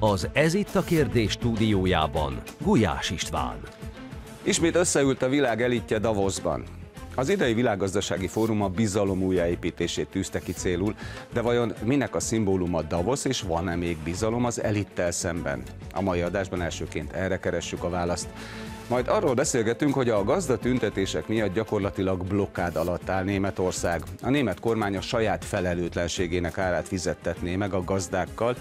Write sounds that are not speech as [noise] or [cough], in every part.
Az Ez itt a kérdés stúdiójában Gulyás István. Ismét összeült a világ elitje Davosban. Az idei világgazdasági fórum a bizalom újjáépítését tűzte ki célul, de vajon minek a szimbóluma Davos, és van-e még bizalom az elittel szemben? A mai adásban elsőként erre keressük a választ. Majd arról beszélgetünk, hogy a gazda tüntetések miatt gyakorlatilag blokkád alatt áll Németország. A német kormány a saját felelőtlenségének árát fizettetné meg a gazdákkal,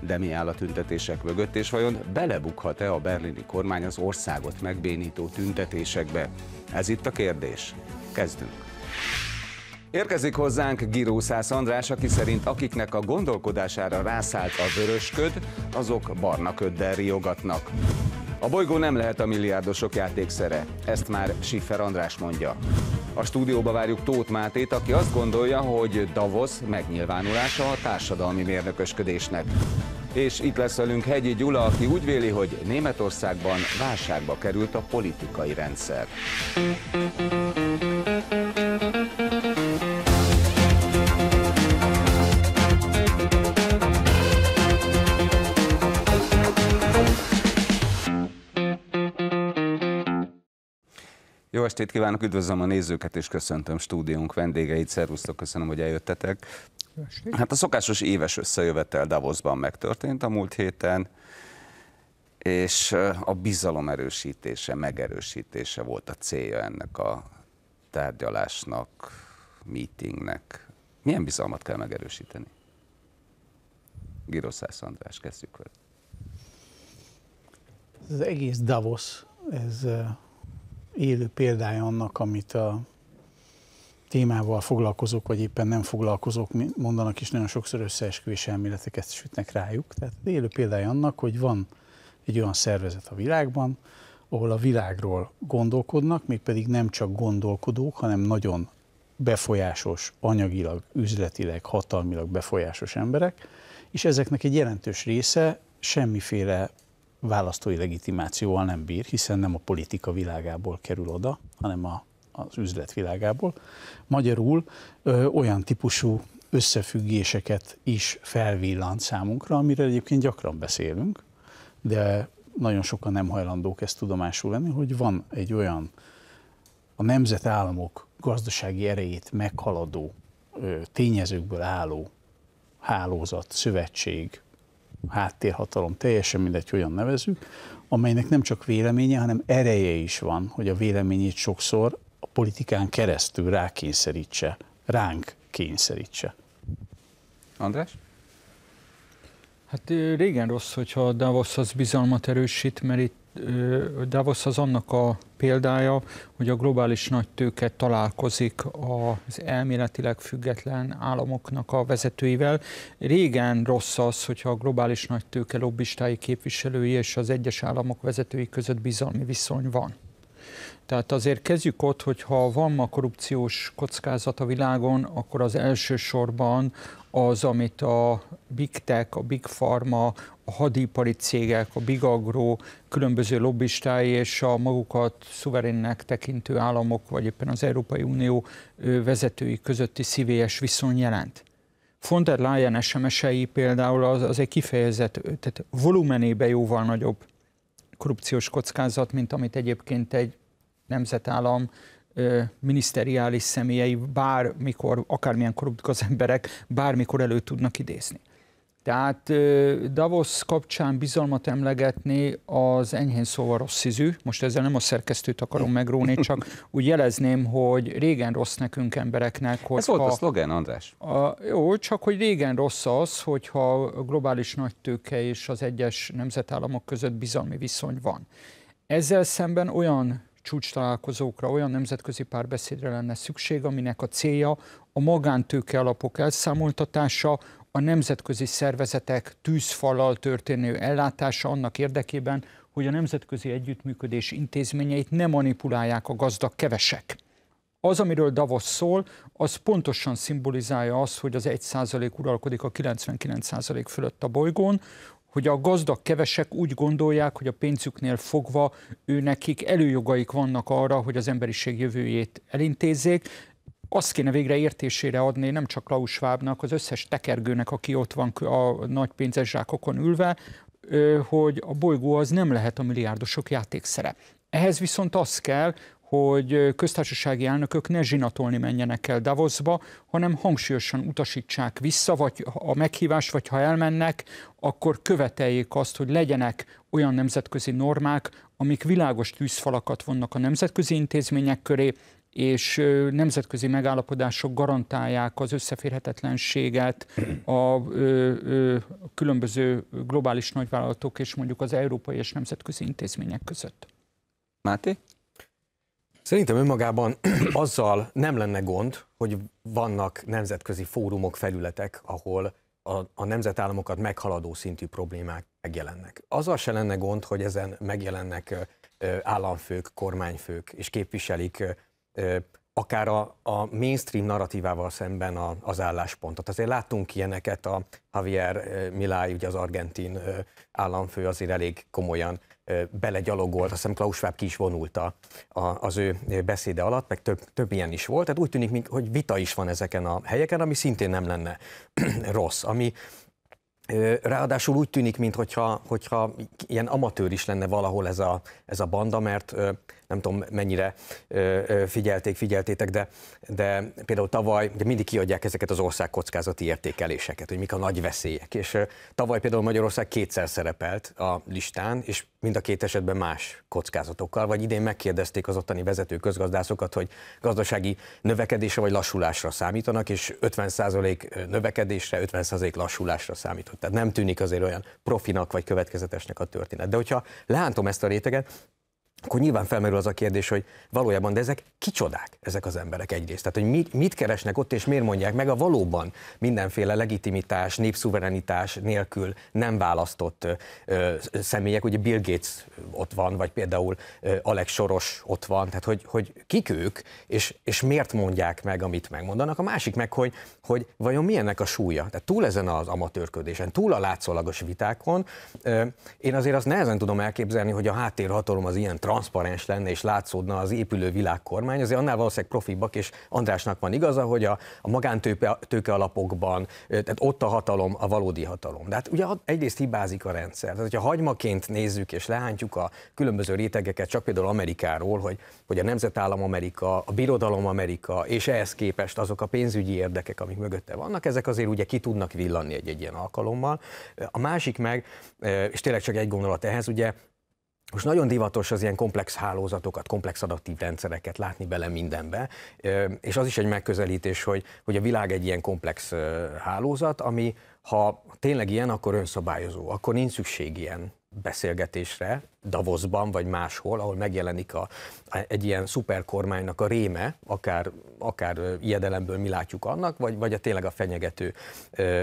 de mi áll a tüntetések mögött, és vajon belebukhat-e a berlini kormány az országot megbénító tüntetésekbe? Ez itt a kérdés. Kezdünk! Érkezik hozzánk Girószász András, aki szerint akiknek a gondolkodására rászállt a vörösköd, azok barna köddel riogatnak. A bolygó nem lehet a milliárdosok játékszere, ezt már Siffer András mondja. A stúdióba várjuk Tóth Mátét, aki azt gondolja, hogy Davos megnyilvánulása a társadalmi mérnökösködésnek. És itt lesz velünk Hegyi Gyula, aki úgy véli, hogy Németországban válságba került a politikai rendszer. Jó estét kívánok, üdvözlöm a nézőket, és köszöntöm stúdiónk vendégeit. Szervusztok, köszönöm, hogy eljöttetek. Hát a szokásos éves összejövetel Davosban megtörtént a múlt héten, és eh, a bizalom erősítése, megerősítése volt a célja ennek a tárgyalásnak, meetingnek. Milyen bizalmat kell megerősíteni? Giroszász András, kezdjük vele. Az egész Davos, ez eh, élő példája annak, amit a témával foglalkozók, vagy éppen nem foglalkozók mondanak, és nagyon sokszor összeesküvés elméleteket sütnek rájuk. Tehát élő példája annak, hogy van egy olyan szervezet a világban, ahol a világról gondolkodnak, mégpedig nem csak gondolkodók, hanem nagyon befolyásos, anyagilag, üzletileg, hatalmilag befolyásos emberek, és ezeknek egy jelentős része semmiféle választói legitimációval nem bír, hiszen nem a politika világából kerül oda, hanem a, az üzlet világából. Magyarul ö, olyan típusú összefüggéseket is felvillant számunkra, amire egyébként gyakran beszélünk, de nagyon sokan nem hajlandók ezt tudomásul venni, hogy van egy olyan a nemzetállamok gazdasági erejét meghaladó tényezőkből álló hálózat, szövetség, háttérhatalom, teljesen mindegy, hogyan nevezünk, amelynek nem csak véleménye, hanem ereje is van, hogy a véleményét sokszor a politikán keresztül rákényszerítse, ránk kényszerítse. András? Hát régen rossz, hogyha a Davos az bizalmat erősít, mert itt Davos az annak a példája, hogy a globális nagytőke találkozik az elméletileg független államoknak a vezetőivel. Régen rossz az, hogyha a globális nagytőke lobbistái képviselői és az egyes államok vezetői között bizalmi viszony van. Tehát azért kezdjük ott, hogy ha van ma korrupciós kockázat a világon, akkor az elsősorban az, amit a Big Tech, a Big Pharma, a hadipari cégek, a Big Agro, különböző lobbistái és a magukat szuverénnek tekintő államok, vagy éppen az Európai Unió vezetői közötti szívélyes viszony jelent. Von der Leyen SMS-ei például az, az egy kifejezett, tehát volumenében jóval nagyobb korrupciós kockázat, mint amit egyébként egy nemzetállam miniszteriális személyei bármikor, akármilyen korrupt az emberek, bármikor elő tudnak idézni. Tehát Davos kapcsán bizalmat emlegetni az enyhén szóval rossz ízű. Most ezzel nem a szerkesztőt akarom megróni, csak úgy jelezném, hogy régen rossz nekünk embereknek. Hogy Ez ha, volt a szlogen, András. A, jó, csak hogy régen rossz az, hogyha a globális nagytőke és az egyes nemzetállamok között bizalmi viszony van. Ezzel szemben olyan csúcs találkozókra, olyan nemzetközi párbeszédre lenne szükség, aminek a célja a magántőke alapok elszámoltatása, a nemzetközi szervezetek tűzfallal történő ellátása annak érdekében, hogy a nemzetközi együttműködés intézményeit ne manipulálják a gazdag kevesek. Az, amiről Davos szól, az pontosan szimbolizálja azt, hogy az 1% uralkodik a 99% fölött a bolygón, hogy a gazdag kevesek úgy gondolják, hogy a pénzüknél fogva ő nekik előjogaik vannak arra, hogy az emberiség jövőjét elintézzék, azt kéne végre értésére adni, nem csak Klaus Schwabnak, az összes tekergőnek, aki ott van a nagy pénzes zsákokon ülve, hogy a bolygó az nem lehet a milliárdosok játékszere. Ehhez viszont az kell, hogy köztársasági elnökök ne zsinatolni menjenek el Davosba, hanem hangsúlyosan utasítsák vissza vagy a meghívást, vagy ha elmennek, akkor követeljék azt, hogy legyenek olyan nemzetközi normák, amik világos tűzfalakat vonnak a nemzetközi intézmények köré, és nemzetközi megállapodások garantálják az összeférhetetlenséget a, a különböző globális nagyvállalatok és mondjuk az európai és nemzetközi intézmények között. Máté? Szerintem önmagában [clears throat] azzal nem lenne gond, hogy vannak nemzetközi fórumok, felületek, ahol a, a nemzetállamokat meghaladó szintű problémák megjelennek. Azzal se lenne gond, hogy ezen megjelennek államfők, kormányfők, és képviselik akár a, a mainstream narratívával szemben a, az álláspontot. Azért láttunk ilyeneket, a Javier Milay, ugye az argentin államfő azért elég komolyan belegyalogolt, azt hiszem Klaus Schwab ki is vonulta a, az ő beszéde alatt, meg több, több ilyen is volt, tehát úgy tűnik, hogy vita is van ezeken a helyeken, ami szintén nem lenne [clears throat] rossz, ami Ráadásul úgy tűnik, mintha hogyha, hogyha ilyen amatőr is lenne valahol ez a, ez a banda, mert nem tudom mennyire figyelték, figyeltétek, de, de például tavaly ugye mindig kiadják ezeket az ország kockázati értékeléseket, hogy mik a nagy veszélyek. És tavaly például Magyarország kétszer szerepelt a listán, és mind a két esetben más kockázatokkal, vagy idén megkérdezték az ottani vezető közgazdászokat, hogy gazdasági növekedésre vagy lassulásra számítanak, és 50% növekedésre, 50% lassulásra számított. Tehát nem tűnik azért olyan profinak vagy következetesnek a történet. De hogyha leántom ezt a réteget, akkor nyilván felmerül az a kérdés, hogy valójában, de ezek kicsodák, ezek az emberek egyrészt. Tehát, hogy mit, mit keresnek ott, és miért mondják meg a valóban mindenféle legitimitás, népszuverenitás nélkül nem választott ö, személyek, ugye Bill Gates ott van, vagy például ö, Alex Soros ott van, tehát hogy, hogy kik ők, és, és miért mondják meg, amit megmondanak. A másik meg, hogy, hogy vajon milyennek a súlya. Tehát túl ezen az amatőrködésen, túl a látszólagos vitákon, ö, én azért azt nehezen tudom elképzelni, hogy a háttérhatalom az ilyen transzparens lenne és látszódna az épülő világkormány, azért annál valószínűleg profibak és Andrásnak van igaza, hogy a, a magántőke alapokban, tehát ott a hatalom, a valódi hatalom. De hát ugye egyrészt hibázik a rendszer. Tehát, hogyha hagymaként nézzük és lehántjuk a különböző rétegeket, csak például Amerikáról, hogy, hogy a nemzetállam Amerika, a birodalom Amerika, és ehhez képest azok a pénzügyi érdekek, amik mögötte vannak, ezek azért ugye ki tudnak villanni egy, egy ilyen alkalommal. A másik meg, és tényleg csak egy gondolat ehhez, ugye most nagyon divatos az ilyen komplex hálózatokat, komplex adaptív rendszereket látni bele mindenbe, és az is egy megközelítés, hogy, hogy a világ egy ilyen komplex hálózat, ami ha tényleg ilyen, akkor önszabályozó, akkor nincs szükség ilyen beszélgetésre Davosban vagy máshol, ahol megjelenik a, egy ilyen szuperkormánynak a réme, akár, akár ijedelemből mi látjuk annak, vagy, vagy a tényleg a fenyegető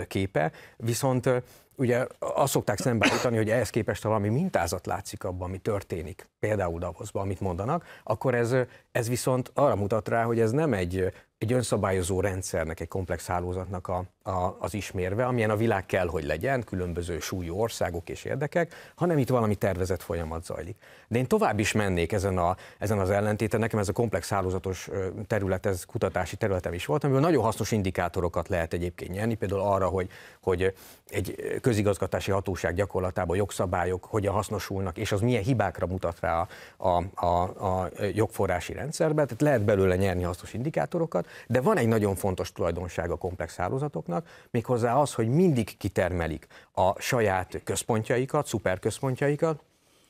képe. Viszont ugye azt szokták szembeállítani, hogy ehhez képest, ha valami mintázat látszik abban, ami történik, például Davosban, amit mondanak, akkor ez, ez viszont arra mutat rá, hogy ez nem egy egy önszabályozó rendszernek, egy komplex hálózatnak a, a, az ismérve, amilyen a világ kell, hogy legyen, különböző súlyú országok és érdekek, hanem itt valami tervezett folyamat zajlik. De én tovább is mennék ezen, a, ezen az ellentéten, nekem ez a komplex hálózatos terület, ez kutatási területem is volt, amiből nagyon hasznos indikátorokat lehet egyébként nyerni, például arra, hogy, hogy egy közigazgatási hatóság gyakorlatában jogszabályok hogyan hasznosulnak, és az milyen hibákra mutat rá a, a, a, a jogforrási rendszerbe, tehát lehet belőle nyerni hasznos indikátorokat, de van egy nagyon fontos tulajdonság a komplex hálózatoknak, méghozzá az, hogy mindig kitermelik a saját központjaikat, szuperközpontjaikat,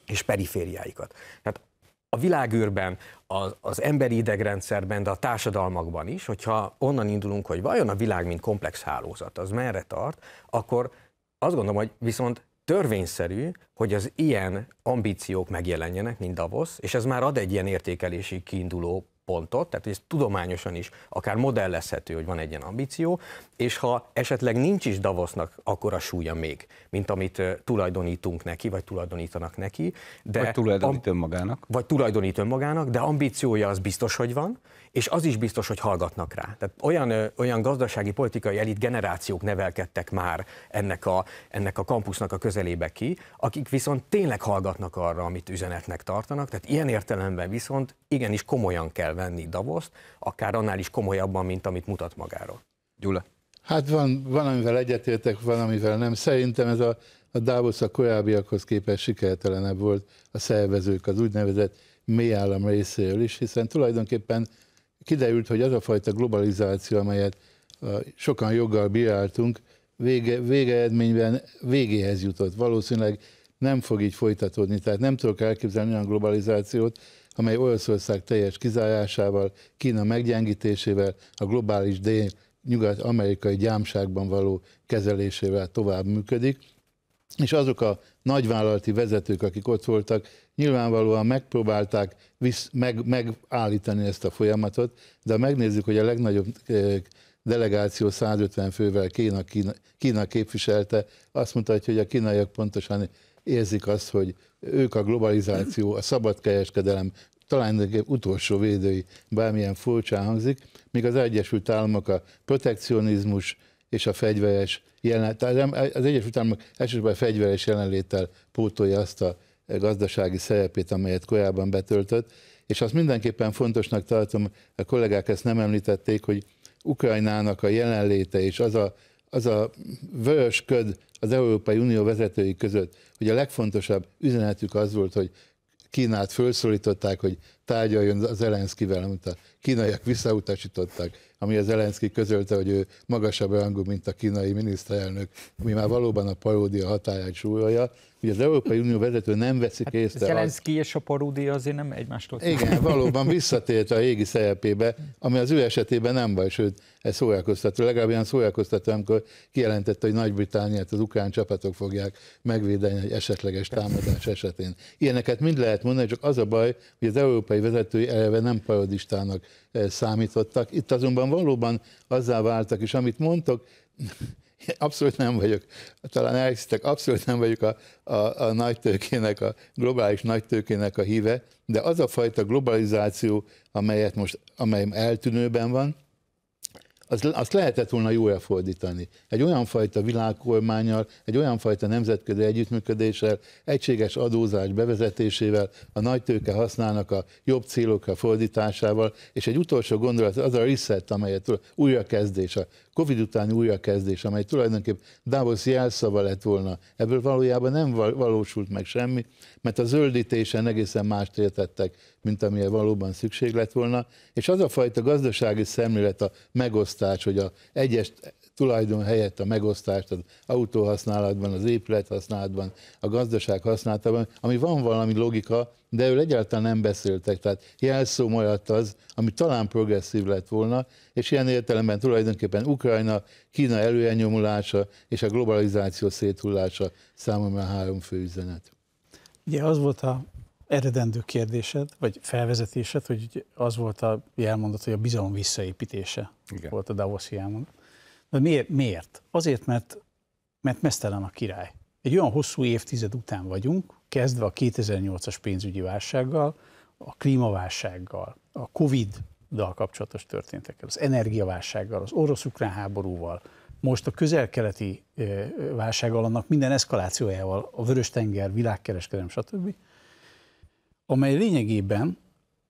és perifériáikat. Tehát a világűrben, az, az emberi idegrendszerben, de a társadalmakban is, hogyha onnan indulunk, hogy vajon a világ, mint komplex hálózat, az merre tart, akkor azt gondolom, hogy viszont törvényszerű, hogy az ilyen ambíciók megjelenjenek, mint Davos, és ez már ad egy ilyen értékelési kiinduló pontot, tehát ez tudományosan is akár modellezhető, hogy van egy ilyen ambíció, és ha esetleg nincs is Davosnak akkora súlya még, mint amit tulajdonítunk neki, vagy tulajdonítanak neki. De vagy tulajdonít önmagának. Vagy tulajdonít önmagának, de ambíciója az biztos, hogy van, és az is biztos, hogy hallgatnak rá. Tehát olyan, olyan gazdasági, politikai elit generációk nevelkedtek már ennek a, ennek a kampusznak a közelébe ki, akik viszont tényleg hallgatnak arra, amit üzenetnek tartanak, tehát ilyen értelemben viszont igenis komolyan kell venni Davoszt, akár annál is komolyabban, mint amit mutat magáról. Gyula. Hát van, van, amivel egyetértek, van, amivel nem. Szerintem ez a, a Davos a korábbiakhoz képest sikertelenebb volt a szervezők, az úgynevezett mély állam részéről is, hiszen tulajdonképpen kiderült, hogy az a fajta globalizáció, amelyet sokan joggal bíráltunk, vége, végeredményben végéhez jutott. Valószínűleg nem fog így folytatódni, tehát nem tudok elképzelni olyan globalizációt, amely Oroszország teljes kizárásával, Kína meggyengítésével, a globális dél nyugat-amerikai gyámságban való kezelésével tovább működik, és azok a nagyvállalati vezetők, akik ott voltak, Nyilvánvalóan megpróbálták visz, meg, megállítani ezt a folyamatot, de ha megnézzük, hogy a legnagyobb eh, delegáció 150 fővel Kína, Kína, Kína képviselte, azt mutatja, hogy a kínaiak pontosan érzik azt, hogy ők a globalizáció, a szabadkereskedelem talán utolsó védői, bármilyen furcsán hangzik, míg az Egyesült Államok a protekcionizmus és a fegyveres jelenlét, az Egyesült Államok elsősorban a fegyveres jelenléttel pótolja azt a gazdasági szerepét, amelyet korábban betöltött, és azt mindenképpen fontosnak tartom, a kollégák ezt nem említették, hogy Ukrajnának a jelenléte és az a, az a vörös köd az Európai Unió vezetői között, hogy a legfontosabb üzenetük az volt, hogy Kínát felszólították, hogy tárgyaljon Zelenszkivel, amit a kínaiak visszautasították, ami az Zelenszki közölte, hogy ő magasabb rangú, mint a kínai miniszterelnök, ami már valóban a paródia hatáját súlyolja. Ugye az Európai Unió vezető nem veszik hát észre. Zelenszki azt... és a paródia azért nem egymástól. Igen, valóban visszatért a régi szerepébe, ami az ő esetében nem baj, sőt, ez szórakoztató. Legalább olyan szórakoztató, amikor kijelentette, hogy Nagy-Britániát az ukrán csapatok fogják megvédeni egy esetleges támadás esetén. Ilyeneket mind lehet mondani, csak az a baj, hogy az Európai politikai vezetői eleve nem parodistának eh, számítottak. Itt azonban valóban azzá váltak, és amit mondtok, [laughs] abszolút nem vagyok, talán elhiszitek, abszolút nem vagyok a, a, a nagytőkének, a globális nagytőkének a híve, de az a fajta globalizáció, amelyet most, amely eltűnőben van, az, azt lehetett volna jól fordítani. Egy olyan fajta világkormányal, egy olyan fajta nemzetközi együttműködéssel, egységes adózás bevezetésével, a nagy tőke használnak a jobb célokra fordításával, és egy utolsó gondolat, az a reset, amelyet újrakezdés, a Covid utáni újrakezdés, amely tulajdonképp Davos jelszava lett volna, ebből valójában nem valósult meg semmi, mert a zöldítésen egészen mást értettek, mint amilyen valóban szükség lett volna, és az a fajta gazdasági szemlélet, a megosztás, hogy a egyes tulajdon helyett a megosztást az autóhasználatban, az használatban, a gazdaság használatában, ami van valami logika, de ő egyáltalán nem beszéltek, tehát jelszó maradt az, ami talán progresszív lett volna, és ilyen értelemben tulajdonképpen Ukrajna, Kína előenyomulása és a globalizáció széthullása számomra három fő üzenet. Ugye az volt a eredendő kérdésed, vagy felvezetésed, hogy az volt a jelmondat, hogy a bizalom visszaépítése Igen. volt a Davoszi jelmondat. De miért? miért? Azért, mert, mert mesztelen a király. Egy olyan hosszú évtized után vagyunk, kezdve a 2008-as pénzügyi válsággal, a klímaválsággal, a Covid-dal kapcsolatos történtekkel, az energiaválsággal, az orosz-ukrán háborúval, most a közel-keleti válsággal, annak minden eszkalációjával, a Vörös-tenger, világkereskedelem, stb., amely lényegében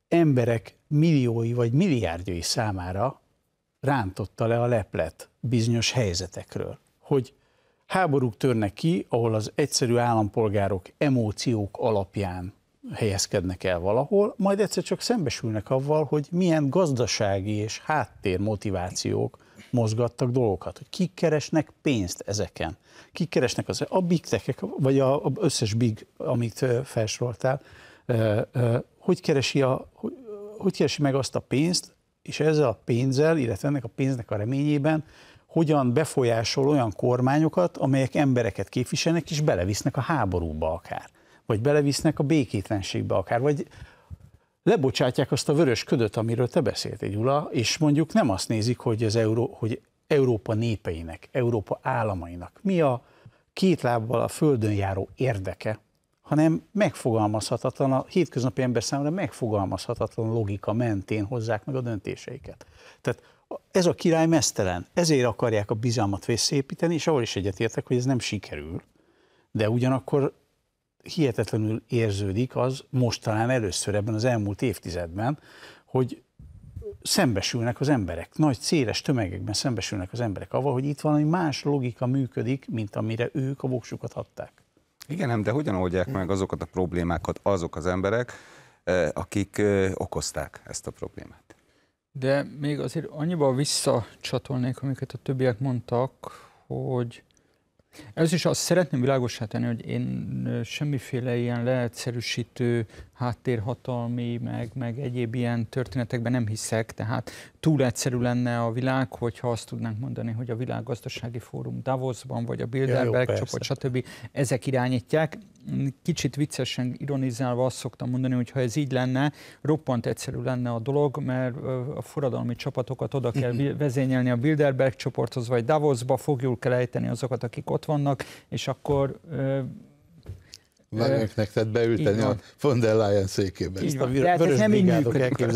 emberek milliói vagy milliárdjai számára rántotta le a leplet bizonyos helyzetekről, hogy háborúk törnek ki, ahol az egyszerű állampolgárok emóciók alapján helyezkednek el valahol, majd egyszer csak szembesülnek avval, hogy milyen gazdasági és háttér motivációk mozgattak dolgokat, hogy kik keresnek pénzt ezeken, kik keresnek az, a big tech vagy az összes big, amit felsoroltál, hogy keresi, a, hogy keresi meg azt a pénzt, és ezzel a pénzzel, illetve ennek a pénznek a reményében hogyan befolyásol olyan kormányokat, amelyek embereket képviselnek, és belevisznek a háborúba akár, vagy belevisznek a békétlenségbe akár, vagy lebocsátják azt a vörös ködöt, amiről te beszéltél, Gyula, és mondjuk nem azt nézik, hogy, az Euró, hogy Európa népeinek, Európa államainak mi a két lábbal a földön járó érdeke, hanem megfogalmazhatatlan, a hétköznapi ember számára megfogalmazhatatlan logika mentén hozzák meg a döntéseiket. Tehát ez a király mesztelen, ezért akarják a bizalmat visszépíteni, és ahol is egyetértek, hogy ez nem sikerül, de ugyanakkor hihetetlenül érződik az most talán először ebben az elmúlt évtizedben, hogy szembesülnek az emberek, nagy széles tömegekben szembesülnek az emberek avval, hogy itt valami más logika működik, mint amire ők a voksukat adták. Igen, nem, de hogyan oldják meg azokat a problémákat azok az emberek, e, akik e, okozták ezt a problémát? De még azért annyiban visszacsatolnék, amiket a többiek mondtak, hogy először is azt szeretném világosá tenni, hogy én e, semmiféle ilyen leegyszerűsítő háttérhatalmi, meg, meg egyéb ilyen történetekben nem hiszek, tehát túl egyszerű lenne a világ, hogyha azt tudnánk mondani, hogy a Világgazdasági Fórum Davosban, vagy a Bilderberg ja, jó, csoport, stb. ezek irányítják. Kicsit viccesen ironizálva azt szoktam mondani, hogy ha ez így lenne, roppant egyszerű lenne a dolog, mert a forradalmi csapatokat oda kell [clears throat] vezényelni a Bilderberg csoporthoz, vagy Davosba, fogjuk kell ejteni azokat, akik ott vannak, és akkor ők tehát beülteni a von der Leyen székébe. Ezt a De hát ez nem így működik. Ez,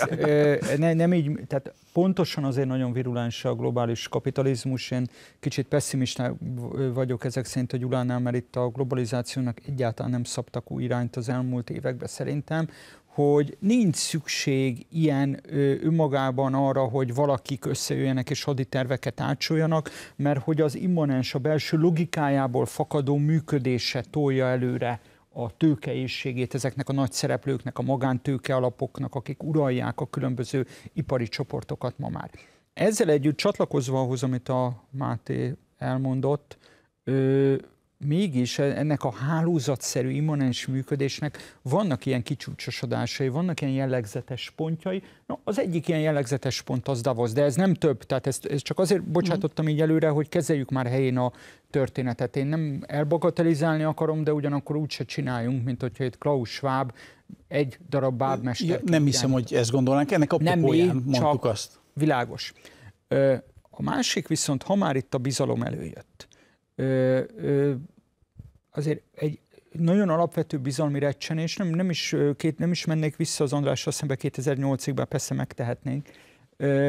ez, ne, nem így, tehát pontosan azért nagyon virulens a globális kapitalizmus. Én kicsit pessimista vagyok ezek szerint a Gyulánál, mert itt a globalizációnak egyáltalán nem szabtak új irányt az elmúlt években szerintem hogy nincs szükség ilyen önmagában arra, hogy valakik összejöjjenek és haditerveket átsoljanak, mert hogy az immanens a belső logikájából fakadó működése tolja előre a tőkeészségét ezeknek a nagy szereplőknek, a magántőke alapoknak, akik uralják a különböző ipari csoportokat ma már. Ezzel együtt csatlakozva ahhoz, amit a Máté elmondott, mégis ennek a hálózatszerű immanens működésnek vannak ilyen kicsúcsosodásai, vannak ilyen jellegzetes pontjai. Na, az egyik ilyen jellegzetes pont az Davos, de ez nem több, tehát ezt, ezt csak azért bocsátottam így előre, hogy kezeljük már helyén a történetet. Én nem elbagatelizálni akarom, de ugyanakkor úgy se csináljunk, mint hogyha itt Klaus Schwab egy darab bábmester. Ja, nem hiszem, jelent. hogy ezt gondolnánk, ennek a nem mi, mondtuk csak azt. Világos. A másik viszont, ha már itt a bizalom előjött, azért egy nagyon alapvető bizalmi recsenés, nem, nem, is, két, nem is mennék vissza az Andrásra szembe 2008-ig, persze megtehetnénk,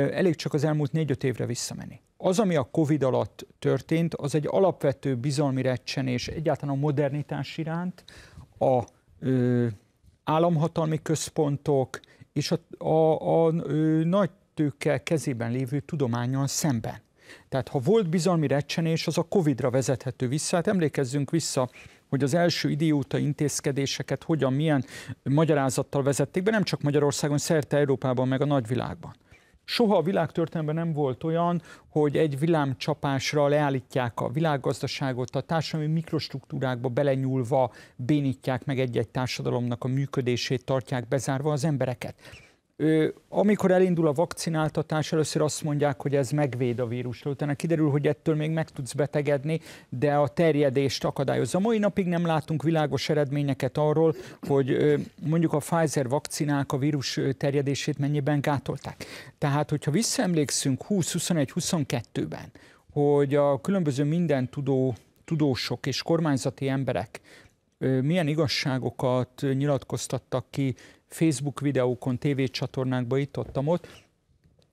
elég csak az elmúlt négy-öt évre visszamenni. Az, ami a Covid alatt történt, az egy alapvető bizalmi recsenés egyáltalán a modernitás iránt, a ö, államhatalmi központok és a, a, a ö, nagy tőke kezében lévő tudományon szemben. Tehát ha volt bizalmi recsenés, az a Covid-ra vezethető vissza. Hát emlékezzünk vissza, hogy az első idióta intézkedéseket hogyan, milyen magyarázattal vezették be, nem csak Magyarországon, szerte Európában, meg a nagyvilágban. Soha a világtörténelemben nem volt olyan, hogy egy villámcsapásra leállítják a világgazdaságot, a társadalmi mikrostruktúrákba belenyúlva bénítják meg egy-egy társadalomnak a működését, tartják bezárva az embereket. Amikor elindul a vakcináltatás, először azt mondják, hogy ez megvéd a vírustól, utána kiderül, hogy ettől még meg tudsz betegedni, de a terjedést akadályozza. Mai napig nem látunk világos eredményeket arról, hogy mondjuk a Pfizer vakcinák a vírus terjedését mennyiben gátolták. Tehát, hogyha visszaemlékszünk 20-21-22-ben, hogy a különböző minden tudó tudósok és kormányzati emberek milyen igazságokat nyilatkoztattak ki Facebook videókon, TV csatornákba adtam ott,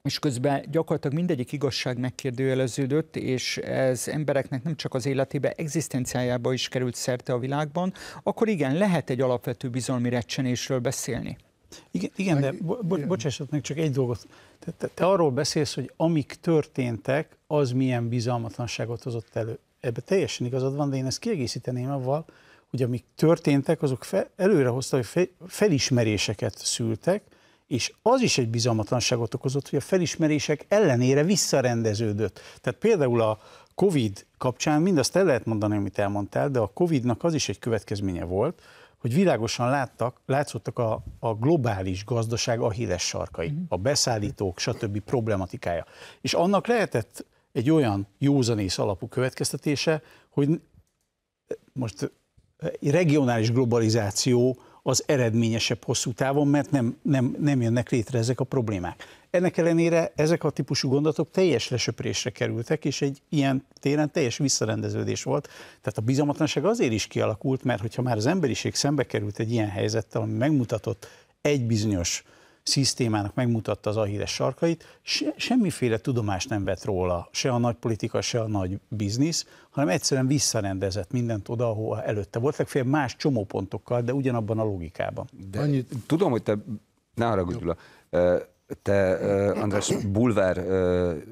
és közben gyakorlatilag mindegyik igazság megkérdőjeleződött, és ez embereknek nem csak az életébe, egzisztenciájába is került szerte a világban, akkor igen, lehet egy alapvető bizalmi recsenésről beszélni. Igen, igen de bo- bo- bocsássatok meg csak egy dolgot. Te, te, te arról beszélsz, hogy amik történtek, az milyen bizalmatlanságot hozott elő. Ebben teljesen igazad van, de én ezt kiegészíteném avval, hogy amik történtek, azok fe, előrehozta, hogy fe, felismeréseket szültek, és az is egy bizalmatlanságot okozott, hogy a felismerések ellenére visszarendeződött. Tehát például a COVID kapcsán mindazt el lehet mondani, amit elmondtál, de a COVID-nak az is egy következménye volt, hogy világosan láttak, látszottak a, a globális gazdaság a híres sarkai, mhm. a beszállítók, stb. problematikája. És annak lehetett egy olyan józanész alapú következtetése, hogy most regionális globalizáció az eredményesebb hosszú távon, mert nem, nem, nem jönnek létre ezek a problémák. Ennek ellenére ezek a típusú gondolatok teljes lesöprésre kerültek, és egy ilyen téren teljes visszarendeződés volt. Tehát a bizalmatlanság azért is kialakult, mert hogyha már az emberiség szembe került egy ilyen helyzettel, ami megmutatott egy bizonyos uh, szisztémának megmutatta az ahíres sarkait, se, semmiféle tudomást nem vett róla, se a nagy politika, se a nagy biznisz, hanem egyszerűen visszarendezett mindent oda, ahol előtte volt, legfeljebb más csomópontokkal, de ugyanabban a logikában. De Annyit... Tudom, hogy te, ne haragudj, Gyula, te, András, bulvár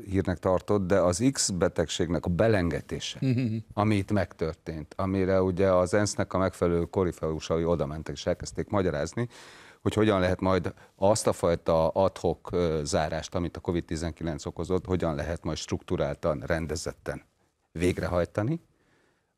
hírnek tartod, de az X betegségnek a belengetése, [laughs] ami itt megtörtént, amire ugye az ENSZ-nek a megfelelő korifeusai oda mentek és elkezdték magyarázni, hogy hogyan lehet majd azt a fajta adhok zárást, amit a COVID-19 okozott, hogyan lehet majd struktúráltan, rendezetten végrehajtani,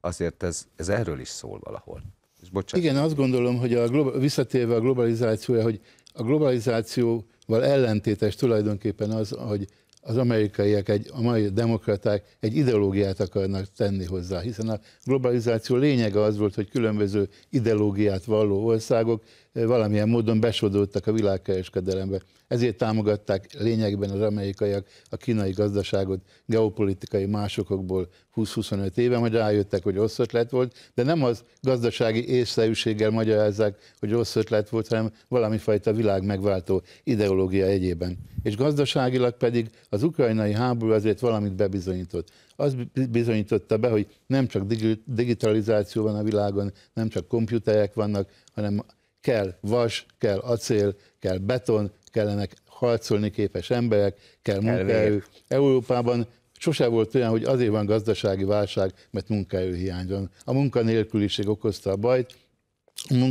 azért ez, ez erről is szól valahol. És bocsánat. Igen, azt gondolom, hogy a globa, visszatérve a globalizációja, hogy a globalizációval ellentétes tulajdonképpen az, hogy az amerikaiak, egy, a mai demokraták egy ideológiát akarnak tenni hozzá, hiszen a globalizáció lényege az volt, hogy különböző ideológiát valló országok valamilyen módon besodódtak a világkereskedelembe. Ezért támogatták lényegben az amerikaiak a kínai gazdaságot geopolitikai másokokból 20-25 éve, majd rájöttek, hogy rossz ötlet volt, de nem az gazdasági észszerűséggel magyarázzák, hogy rossz ötlet volt, hanem valami fajta világ megváltó ideológia egyében. És gazdaságilag pedig az ukrajnai háború azért valamit bebizonyított. Az bizonyította be, hogy nem csak digitalizáció van a világon, nem csak komputerek vannak, hanem kell vas, kell acél, kell beton, kellenek harcolni képes emberek, kell munkaerő. Európában sose volt olyan, hogy azért van gazdasági válság, mert hiány van. A munkanélküliség okozta a bajt,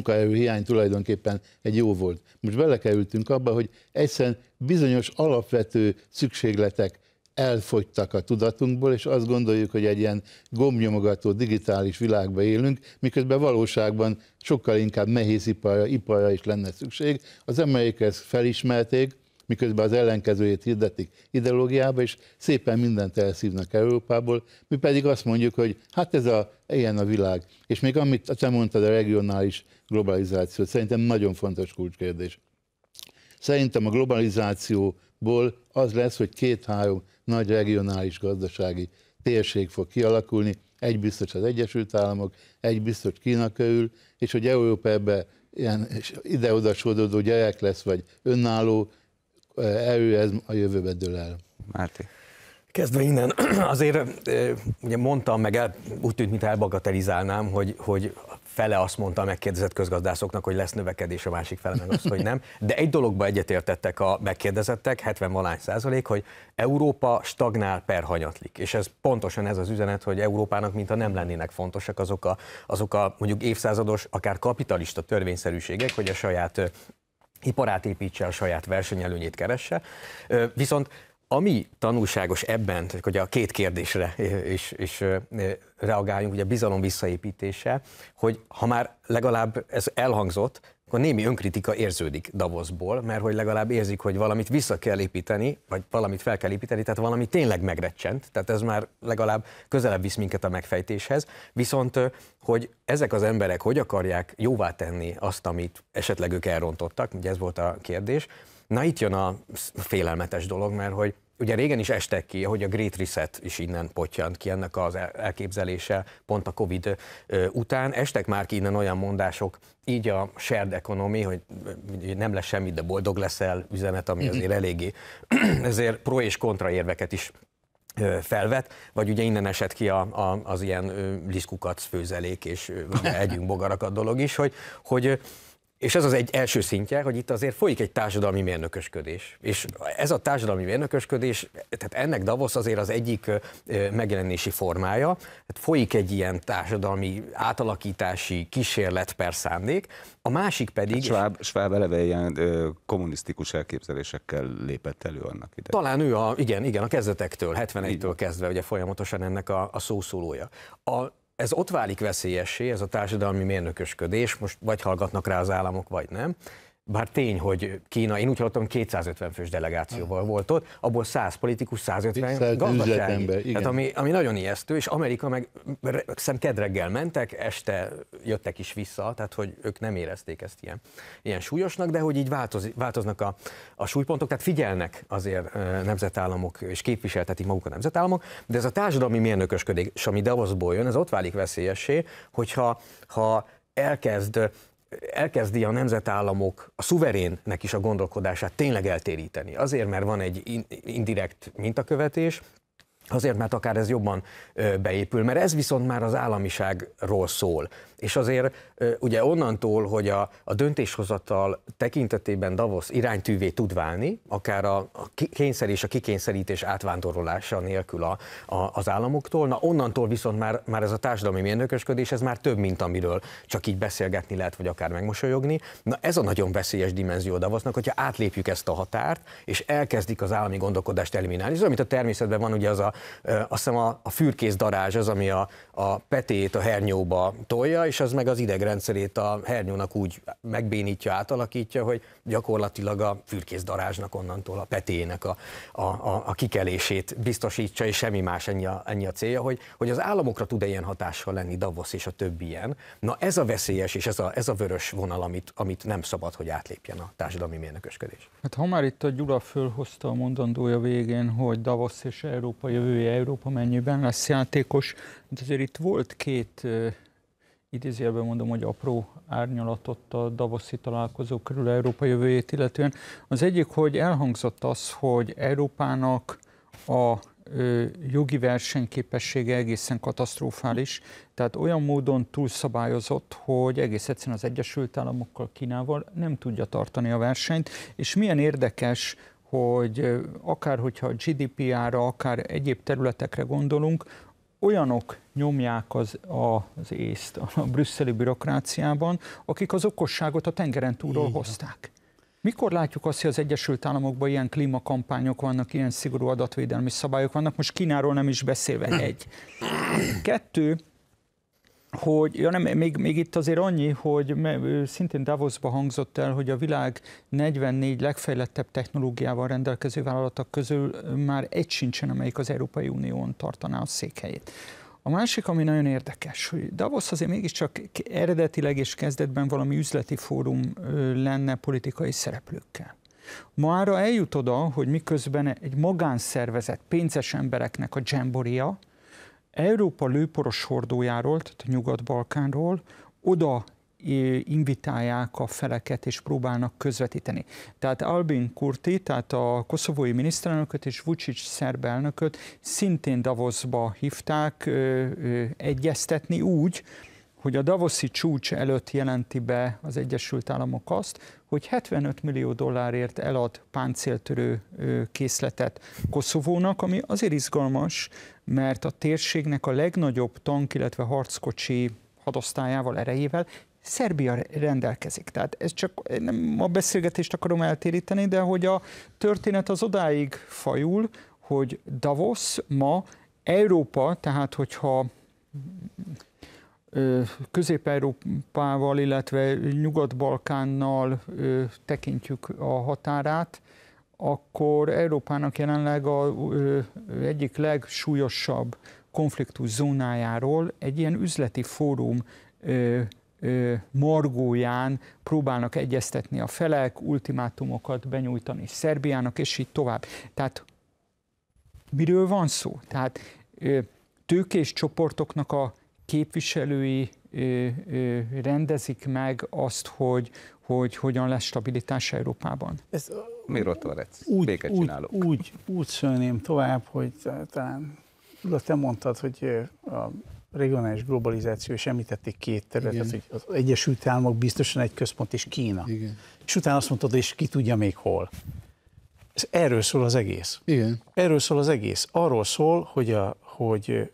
a hiány tulajdonképpen egy jó volt. Most belekerültünk abba, hogy egyszerűen bizonyos alapvető szükségletek elfogytak a tudatunkból, és azt gondoljuk, hogy egy ilyen gomnyomogató digitális világban élünk, miközben valóságban sokkal inkább nehéz iparra, iparra is lenne szükség. Az emberek ezt felismerték, miközben az ellenkezőjét hirdetik ideológiába, és szépen mindent elszívnak Európából, mi pedig azt mondjuk, hogy hát ez a, ilyen a világ. És még amit te mondtad, a regionális globalizáció, szerintem nagyon fontos kulcskérdés. Szerintem a globalizáció ból az lesz, hogy két-három nagy regionális gazdasági térség fog kialakulni, egy biztos az Egyesült Államok, egy biztos Kína körül, és hogy Európa ebbe ilyen ide-oda sodódó gyerek lesz, vagy önálló eh, erő, ez a jövőbe dől el. Márti. Kezdve innen, [clears throat] azért eh, ugye mondtam, meg el, úgy tűnt, mint elbagatelizálnám, hogy, hogy fele azt mondta a megkérdezett közgazdászoknak, hogy lesz növekedés, a másik fele meg azt, hogy nem. De egy dologba egyetértettek a megkérdezettek, 70 valány százalék, hogy Európa stagnál per hanyatlik. És ez pontosan ez az üzenet, hogy Európának mintha nem lennének fontosak azok a, azok a mondjuk évszázados, akár kapitalista törvényszerűségek, hogy a saját iparát építse, a saját versenyelőnyét keresse. Viszont ami tanulságos ebben, hogy a két kérdésre is, is reagáljunk, ugye a bizalom visszaépítése, hogy ha már legalább ez elhangzott, akkor némi önkritika érződik Davosból, mert hogy legalább érzik, hogy valamit vissza kell építeni, vagy valamit fel kell építeni, tehát valami tényleg megrecsent, tehát ez már legalább közelebb visz minket a megfejtéshez, viszont hogy ezek az emberek hogy akarják jóvá tenni azt, amit esetleg ők elrontottak, ugye ez volt a kérdés, Na itt jön a félelmetes dolog, mert hogy ugye régen is estek ki, hogy a Great Reset is innen potyant ki ennek az elképzelése, pont a Covid után. Estek már ki innen olyan mondások, így a shared economy, hogy nem lesz semmit, de boldog leszel üzenet, ami mhm. azért eléggé, [clears throat] ezért pro és kontra érveket is felvet, vagy ugye innen esett ki a, a, az ilyen liszkukac, főzelék és együnk [laughs] bogarakat dolog is, hogy, hogy és ez az egy első szintje, hogy itt azért folyik egy társadalmi mérnökösködés. És ez a társadalmi mérnökösködés, tehát ennek Davos azért az egyik megjelenési formája. Tehát folyik egy ilyen társadalmi átalakítási kísérlet per szándék, a másik pedig... Hát Schwab, Schwab eleve ilyen ö, kommunisztikus elképzelésekkel lépett elő annak ide. Talán ő a, igen, igen, a kezdetektől, 71-től kezdve ugye folyamatosan ennek a, a szószólója. A, ez ott válik veszélyessé, ez a társadalmi mérnökösködés, most vagy hallgatnak rá az államok, vagy nem, bár tény, hogy Kína, én úgy hallottam, 250 fős delegációval volt ott, abból 100 politikus, 150 gazdasági. Tehát ami, ami nagyon ijesztő, és Amerika meg, hiszem kedreggel mentek, este jöttek is vissza, tehát hogy ők nem érezték ezt ilyen, ilyen súlyosnak, de hogy így változ, változnak a, a súlypontok, tehát figyelnek azért nemzetállamok, és képviseltetik maguk a nemzetállamok, de ez a társadalmi mérnökösködés, ami Davosból jön, ez ott válik veszélyessé, hogyha ha elkezd elkezdi a nemzetállamok, a szuverénnek is a gondolkodását tényleg eltéríteni. Azért, mert van egy indirekt mintakövetés, Azért, mert akár ez jobban beépül, mert ez viszont már az államiságról szól. És azért ugye onnantól, hogy a, a döntéshozatal tekintetében Davos iránytűvé tud válni, akár a, a kényszer és a kikényszerítés átvándorolása nélkül a, a, az államoktól, na onnantól viszont már, már ez a társadalmi mérnökösködés, ez már több, mint amiről csak így beszélgetni lehet, vagy akár megmosolyogni. Na ez a nagyon veszélyes dimenzió Davosnak, hogyha átlépjük ezt a határt, és elkezdik az állami gondolkodást eliminálni. Ez amit a természetben van, ugye az a, azt hiszem a, a fürkész darázs, az, ami a, a petét a hernyóba tolja, és az meg az idegrendszerét a hernyónak úgy megbénítja, átalakítja, hogy gyakorlatilag a fürkészdarázsnak onnantól a petének a, a, a, a kikelését biztosítsa, és semmi más ennyi a, ennyi a célja, hogy, hogy az államokra tud-e ilyen hatással lenni Davos és a többi ilyen. Na ez a veszélyes, és ez a, ez a vörös vonal, amit, amit nem szabad, hogy átlépjen a társadalmi mérnökösködés. Hát ha már itt a Gyula fölhozta a mondandója végén, hogy Davos és Európa jövője, Európa mennyiben lesz játékos, de hát azért itt volt két idézőjelben mondom, hogy apró árnyalatot a Davoszi találkozó körül Európa jövőjét illetően. Az egyik, hogy elhangzott az, hogy Európának a jogi versenyképessége egészen katasztrofális, tehát olyan módon túlszabályozott, hogy egész egyszerűen az Egyesült Államokkal, Kínával nem tudja tartani a versenyt, és milyen érdekes, hogy akár hogyha a GDP-ára, akár egyéb területekre gondolunk, olyanok nyomják az, az észt a brüsszeli bürokráciában, akik az okosságot a tengeren túlról Igen. hozták. Mikor látjuk azt, hogy az Egyesült Államokban ilyen klímakampányok vannak, ilyen szigorú adatvédelmi szabályok vannak, most Kínáról nem is beszélve egy. Kettő, hogy ja nem, még, még itt azért annyi, hogy szintén Davosba hangzott el, hogy a világ 44 legfejlettebb technológiával rendelkező vállalatok közül már egy sincsen, amelyik az Európai Unión tartaná a székhelyét. A másik, ami nagyon érdekes, hogy Davos azért mégiscsak eredetileg és kezdetben valami üzleti fórum lenne politikai szereplőkkel. Mára eljut oda, hogy miközben egy magánszervezet, pénzes embereknek a dzsemboria, Európa lőporos hordójáról, tehát a Nyugat-Balkánról, oda invitálják a feleket és próbálnak közvetíteni. Tehát Albin Kurti, tehát a koszovói miniszterelnököt és Vucic szerb elnököt szintén Davosba hívták egyeztetni úgy, hogy a Davoszi csúcs előtt jelenti be az Egyesült Államok azt, hogy 75 millió dollárért elad páncéltörő készletet Koszovónak, ami azért izgalmas, mert a térségnek a legnagyobb tank, illetve harckocsi hadosztályával, erejével Szerbia rendelkezik. Tehát ez csak nem a beszélgetést akarom eltéríteni, de hogy a történet az odáig fajul, hogy Davos ma Európa, tehát hogyha Közép-Európával, illetve Nyugat-Balkánnal tekintjük a határát, akkor Európának jelenleg a egyik legsúlyosabb konfliktus zónájáról egy ilyen üzleti fórum margóján próbálnak egyeztetni a felek, ultimátumokat benyújtani Szerbiának, és így tovább. Tehát miről van szó? Tehát tőkés csoportoknak a képviselői rendezik meg azt, hogy, hogy hogyan lesz stabilitás Európában. Ez, Miért ott van béket úgy, Úgy, úgy, úgy szönném tovább, hogy talán Ulla, te mondtad, hogy a regionális globalizáció, és említették két területet, Igen. hogy az Egyesült Államok biztosan egy központ, és Kína. Igen. És utána azt mondtad, és ki tudja még hol. Ez erről szól az egész. Igen. Erről szól az egész. Arról szól, hogy, a, hogy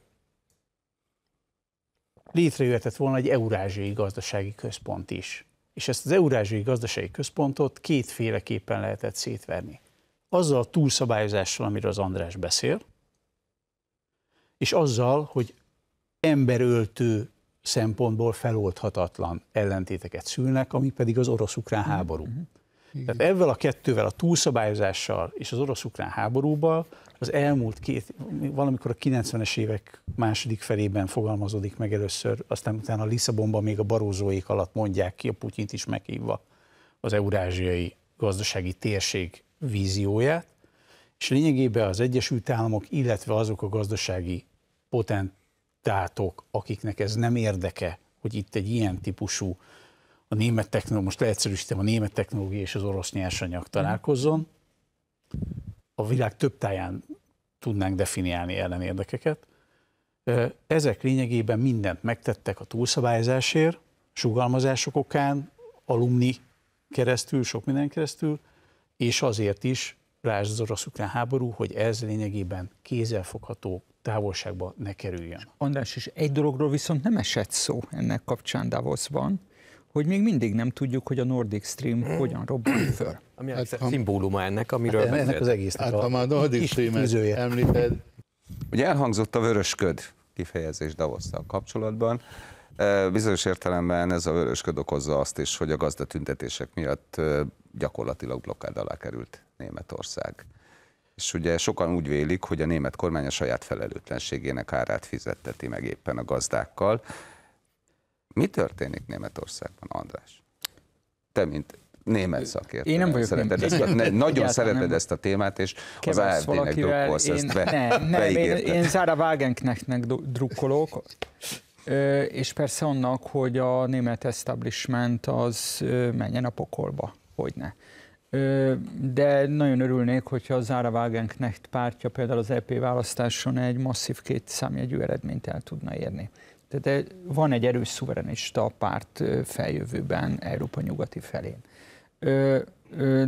létrejöhetett volna egy Eurázsiai Gazdasági Központ is. És ezt az Eurázsiai Gazdasági Központot kétféleképpen lehetett szétverni. Azzal a túlszabályozással, amiről az András beszél, és azzal, hogy emberöltő szempontból feloldhatatlan ellentéteket szülnek, ami pedig az orosz-ukrán háború. Mm-hmm. Igen. Tehát ezzel a kettővel, a túlszabályozással és az orosz-ukrán háborúval az elmúlt két, valamikor a 90-es évek második felében fogalmazódik meg először, aztán utána a Lisszabonban még a barózóék alatt mondják ki, a Putyint is meghívva az eurázsiai gazdasági térség vízióját, és lényegében az Egyesült Államok, illetve azok a gazdasági potentátok, akiknek ez nem érdeke, hogy itt egy ilyen típusú a német technológia, most leegyszerűsítem, a német technológia és az orosz nyersanyag találkozzon, a világ több táján tudnánk definiálni ellenérdekeket. Ezek lényegében mindent megtettek a túlszabályzásért, sugalmazások okán, alumni keresztül, sok minden keresztül, és azért is rázs az orosz háború, hogy ez lényegében kézzelfogható távolságba ne kerüljön. András, és egy dologról viszont nem esett szó ennek kapcsán Davosban, hogy még mindig nem tudjuk, hogy a Nordic Stream hmm. hogyan robban hmm. föl. Ami hát, a szimbóluma ennek, amiről hát, ennek az egész. Hát, ha már Nordic stream említed. Ugye elhangzott a vörösköd kifejezés Davosszal kapcsolatban. Bizonyos értelemben ez a vörösköd okozza azt is, hogy a gazdatüntetések miatt gyakorlatilag blokkád alá került Németország. És ugye sokan úgy vélik, hogy a német kormány a saját felelőtlenségének árát fizetteti meg éppen a gazdákkal. Mi történik Németországban, András? Te, mint német szakértő. Én nem vagyok szereted Ezt, ne, nagyon szereted nem. ezt a témát, és az AFD-nek drukkolsz, én, ezt be, nem, nem, én, én Zára Wagenknechtnek drukkolok, és persze annak, hogy a német establishment az menjen a pokolba, hogy ne de nagyon örülnék, hogyha a Zára Wagenknecht pártja például az EP választáson egy masszív két számjegyű eredményt el tudna érni. Tehát van egy erős szuverenista párt feljövőben Európa nyugati felén.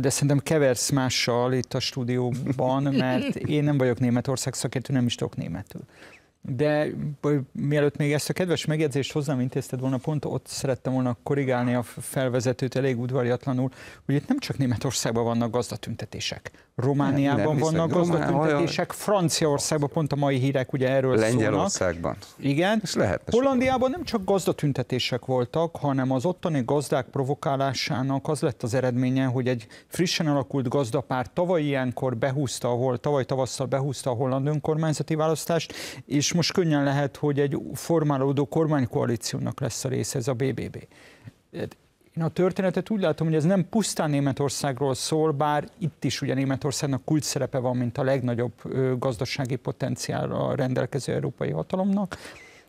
De szerintem keversz mással itt a stúdióban, mert én nem vagyok Németország szakértő, nem is tudok németül. De mielőtt még ezt a kedves megjegyzést hozzám intézted volna, pont ott szerettem volna korrigálni a felvezetőt elég udvariatlanul, hogy itt nem csak Németországban vannak gazdatüntetések. Romániában nem, nem vannak gazdatüntetések, Franciaországban pont a mai hírek ugye erről Lengyelországban. Szólnak. Igen. lehet. Hollandiában nem csak gazdatüntetések voltak, hanem az ottani gazdák provokálásának az lett az eredménye, hogy egy frissen alakult gazdapár tavaly ilyenkor behúzta, ahol tavaly tavasszal behúzta a holland önkormányzati választást, és most könnyen lehet, hogy egy formálódó kormánykoalíciónak lesz a része ez a BBB. Én a történetet úgy látom, hogy ez nem pusztán Németországról szól, bár itt is ugye Németországnak kult szerepe van, mint a legnagyobb gazdasági potenciálra rendelkező európai hatalomnak,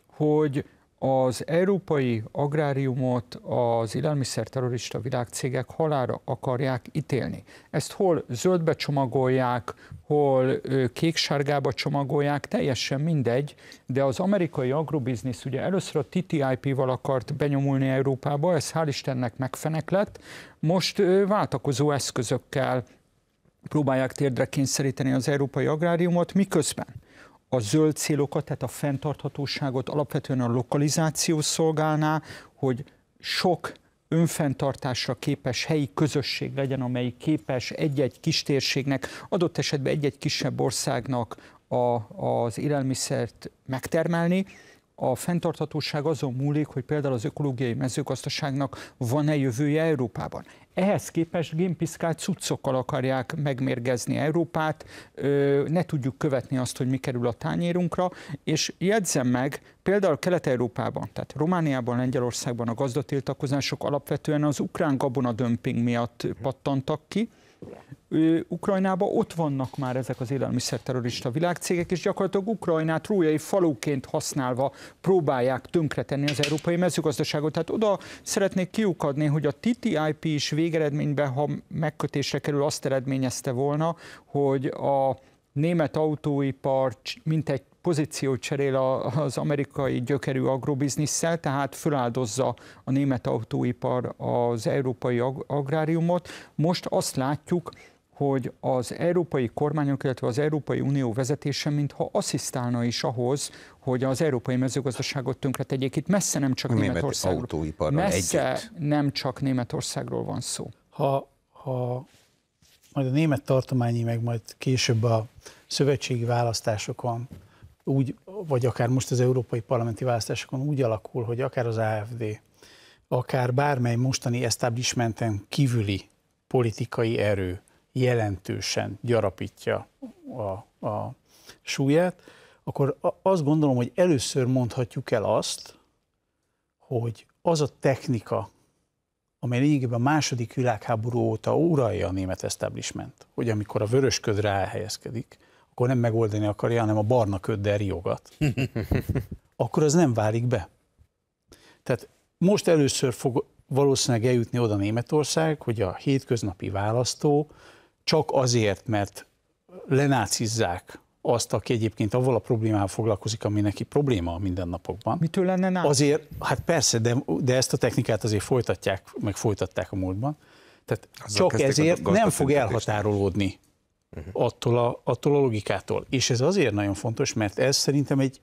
hogy az európai agráriumot az élelmiszerterrorista világcégek halára akarják ítélni. Ezt hol zöldbe csomagolják, hol kék-sárgába csomagolják, teljesen mindegy, de az amerikai agrobiznisz ugye először a TTIP-val akart benyomulni Európába, ez hál' Istennek megfenek lett, most váltakozó eszközökkel próbálják térdre kényszeríteni az európai agráriumot, miközben a zöld célokat, tehát a fenntarthatóságot alapvetően a lokalizáció szolgálná, hogy sok önfenntartásra képes helyi közösség legyen, amely képes egy-egy kistérségnek, adott esetben egy-egy kisebb országnak a, az élelmiszert megtermelni, a fenntarthatóság azon múlik, hogy például az ökológiai mezőgazdaságnak van-e jövője Európában. Ehhez képest gémpiszkált cuccokkal akarják megmérgezni Európát, ne tudjuk követni azt, hogy mi kerül a tányérunkra, és jegyzem meg, például Kelet-Európában, tehát Romániában, Lengyelországban a gazdatiltakozások alapvetően az ukrán gabonadömping miatt pattantak ki, Ukrajnában ott vannak már ezek az élelmiszerterrorista világcégek, és gyakorlatilag Ukrajnát rójai faluként használva próbálják tönkretenni az európai mezőgazdaságot. Tehát oda szeretnék kiukadni, hogy a TTIP is végeredményben, ha megkötésre kerül, azt eredményezte volna, hogy a német autóipar mintegy pozíciót cserél az amerikai gyökerű agrobizniszsel, tehát föláldozza a német autóipar az európai agráriumot. Most azt látjuk, hogy az európai kormányok, illetve az Európai Unió vezetése mintha asszisztálna is ahhoz, hogy az európai mezőgazdaságot tönkre tegyék. Itt messze nem csak Német Németországról, messze együtt. nem csak Németországról van szó. Ha, ha majd a német tartományi, meg majd később a szövetségi választásokon úgy, vagy akár most az európai parlamenti választásokon úgy alakul, hogy akár az AFD, akár bármely mostani establishmenten kívüli politikai erő jelentősen gyarapítja a, a súlyát, akkor azt gondolom, hogy először mondhatjuk el azt, hogy az a technika, amely lényegében a második világháború óta uralja a német establishment, hogy amikor a vörösködre elhelyezkedik, akkor nem megoldani akarja, hanem a barna köddel riogat, [laughs] akkor az nem válik be. Tehát most először fog valószínűleg eljutni oda Németország, hogy a hétköznapi választó csak azért, mert lenácizzák azt, aki egyébként avval a problémával foglalkozik, ami neki probléma a mindennapokban. Mitől lenne náci? Azért, hát persze, de, de ezt a technikát azért folytatják, meg folytatták a múltban. Tehát Azzal csak ezért nem fog elhatárolódni Uh-huh. attól a, attól a logikától. És ez azért nagyon fontos, mert ez szerintem egy,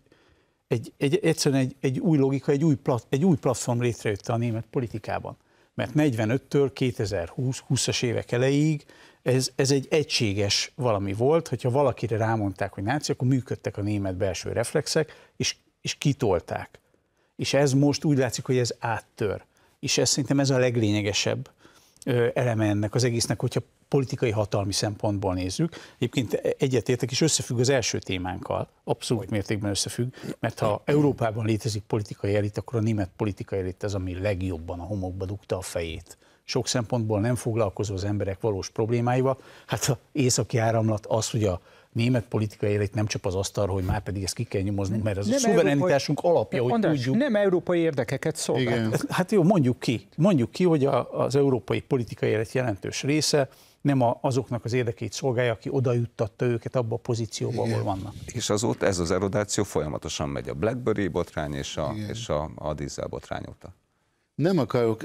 egy, egy egyszerűen egy, egy új logika, egy új, plat, egy új platform létrejött a német politikában. Mert 45-től 2020-as évek elejéig ez, ez egy egységes valami volt, hogyha valakire rámondták, hogy náci, akkor működtek a német belső reflexek, és, és kitolták. És ez most úgy látszik, hogy ez áttör. És ez szerintem ez a leglényegesebb, eleme ennek az egésznek, hogyha politikai hatalmi szempontból nézzük. Egyébként egyetértek, és összefügg az első témánkkal, abszolút mértékben összefügg, mert ha Európában létezik politikai elit, akkor a német politikai elit az, ami legjobban a homokba dugta a fejét. Sok szempontból nem foglalkozó az emberek valós problémáival. Hát az északi áramlat az, hogy a német politikai élet nem csak az asztalra, hogy már pedig ezt ki kell nyomozni, mert ez nem a szuverenitásunk európai, alapja, hogy András, tudjuk. nem európai érdekeket szolgál. Igen. Hát jó, mondjuk ki. Mondjuk ki, hogy a, az európai politikai élet jelentős része nem a, azoknak az érdekét szolgálja, aki oda juttatta őket abba a pozícióba, ahol vannak. És azóta ez az erodáció folyamatosan megy a BlackBerry botrány és a, és a, a Diesel botrány óta. Nem akarok,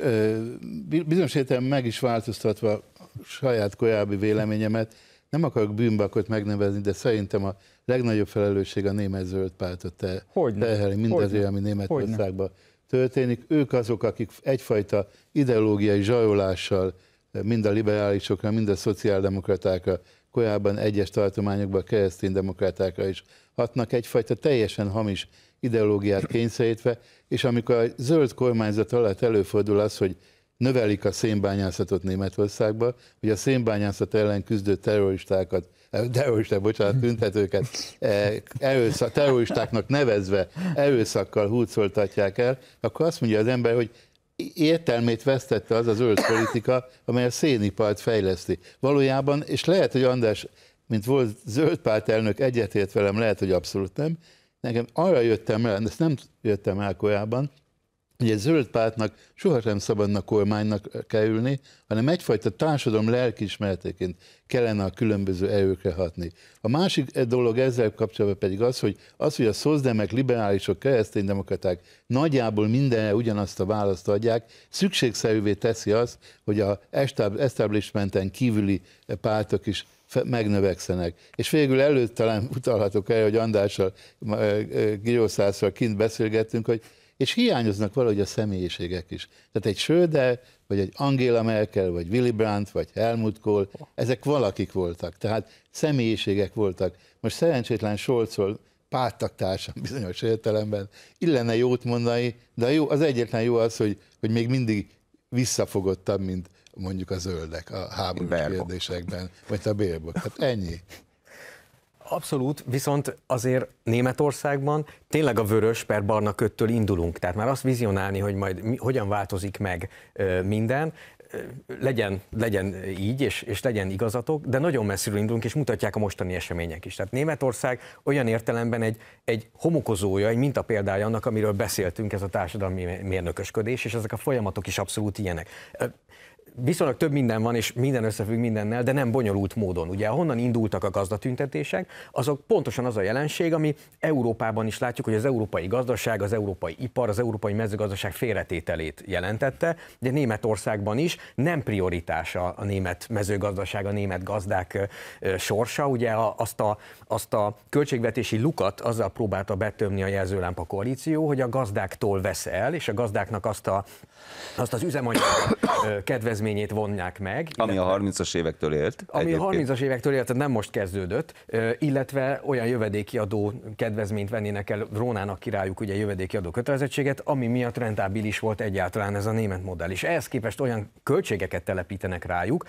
bizonyos értelemben meg is változtatva saját korábbi véleményemet, nem akarok bűnbakot megnevezni, de szerintem a legnagyobb felelősség a német zöld pártot te, terheli mindazért, ami Németországban történik. Ők azok, akik egyfajta ideológiai zsajolással mind a liberálisokra, mind a szociáldemokratákra, korábban egyes tartományokban kereszténydemokratákra is hatnak egyfajta teljesen hamis ideológiát kényszerítve, és amikor a zöld kormányzat alatt előfordul az, hogy növelik a szénbányászatot Németországba, hogy a szénbányászat ellen küzdő terroristákat, eh, terroristák, bocsánat, tüntetőket eh, erőszak, terroristáknak nevezve erőszakkal húzoltatják el, akkor azt mondja az ember, hogy értelmét vesztette az az zöld politika, amely a szénipart fejleszti. Valójában, és lehet, hogy András, mint volt zöld pártelnök, egyetért velem, lehet, hogy abszolút nem, nekem arra jöttem el, ezt nem jöttem el korábban, Ugye egy zöld pártnak sohasem szabadna kormánynak kell ülni, hanem egyfajta társadalom lelkiismereteként kellene a különböző erőkre hatni. A másik dolog ezzel kapcsolatban pedig az, hogy az, hogy a szozdemek, liberálisok, kereszténydemokraták nagyjából mindenre ugyanazt a választ adják, szükségszerűvé teszi azt, hogy a establishmenten kívüli pártok is megnövekszenek. És végül előtt talán utalhatok el, hogy Andrással, eh, eh, Giroszászral kint beszélgettünk, hogy és hiányoznak valahogy a személyiségek is. Tehát egy Schröder, vagy egy Angela Merkel, vagy Willy Brandt, vagy Helmut Kohl, ezek valakik voltak, tehát személyiségek voltak. Most szerencsétlen Scholzról pártaktársam bizonyos értelemben illene jót mondani, de jó, az egyetlen jó az, hogy, hogy még mindig visszafogottabb, mint mondjuk a zöldek a háborús kérdésekben, vagy a bérbok. Hát ennyi. Abszolút, viszont azért Németországban tényleg a vörös per barna köttől indulunk, tehát már azt vizionálni, hogy majd mi, hogyan változik meg ö, minden, ö, legyen, legyen így, és, és legyen igazatok, de nagyon messziről indulunk, és mutatják a mostani események is. Tehát Németország olyan értelemben egy, egy homokozója, egy mintapéldája annak, amiről beszéltünk, ez a társadalmi mérnökösködés, és ezek a folyamatok is abszolút ilyenek viszonylag több minden van, és minden összefügg mindennel, de nem bonyolult módon. Ugye honnan indultak a gazdatüntetések, azok pontosan az a jelenség, ami Európában is látjuk, hogy az európai gazdaság, az európai ipar, az európai mezőgazdaság félretételét jelentette, de Németországban is nem prioritása a német mezőgazdaság, a német gazdák sorsa. Ugye azt a, azt a költségvetési lukat azzal próbálta betömni a jelzőlámpa koalíció, hogy a gazdáktól vesz el, és a gazdáknak azt, a, azt az üzemanyag kedvez következményét vonják meg. Ami illetve, a 30-as évektől élt. Ami egyébként. a 30-as évektől élt, tehát nem most kezdődött, illetve olyan jövedéki adó kedvezményt vennének el Rónának királyuk ugye jövedéki adó kötelezettséget, ami miatt rentábilis volt egyáltalán ez a német modell. És ehhez képest olyan költségeket telepítenek rájuk,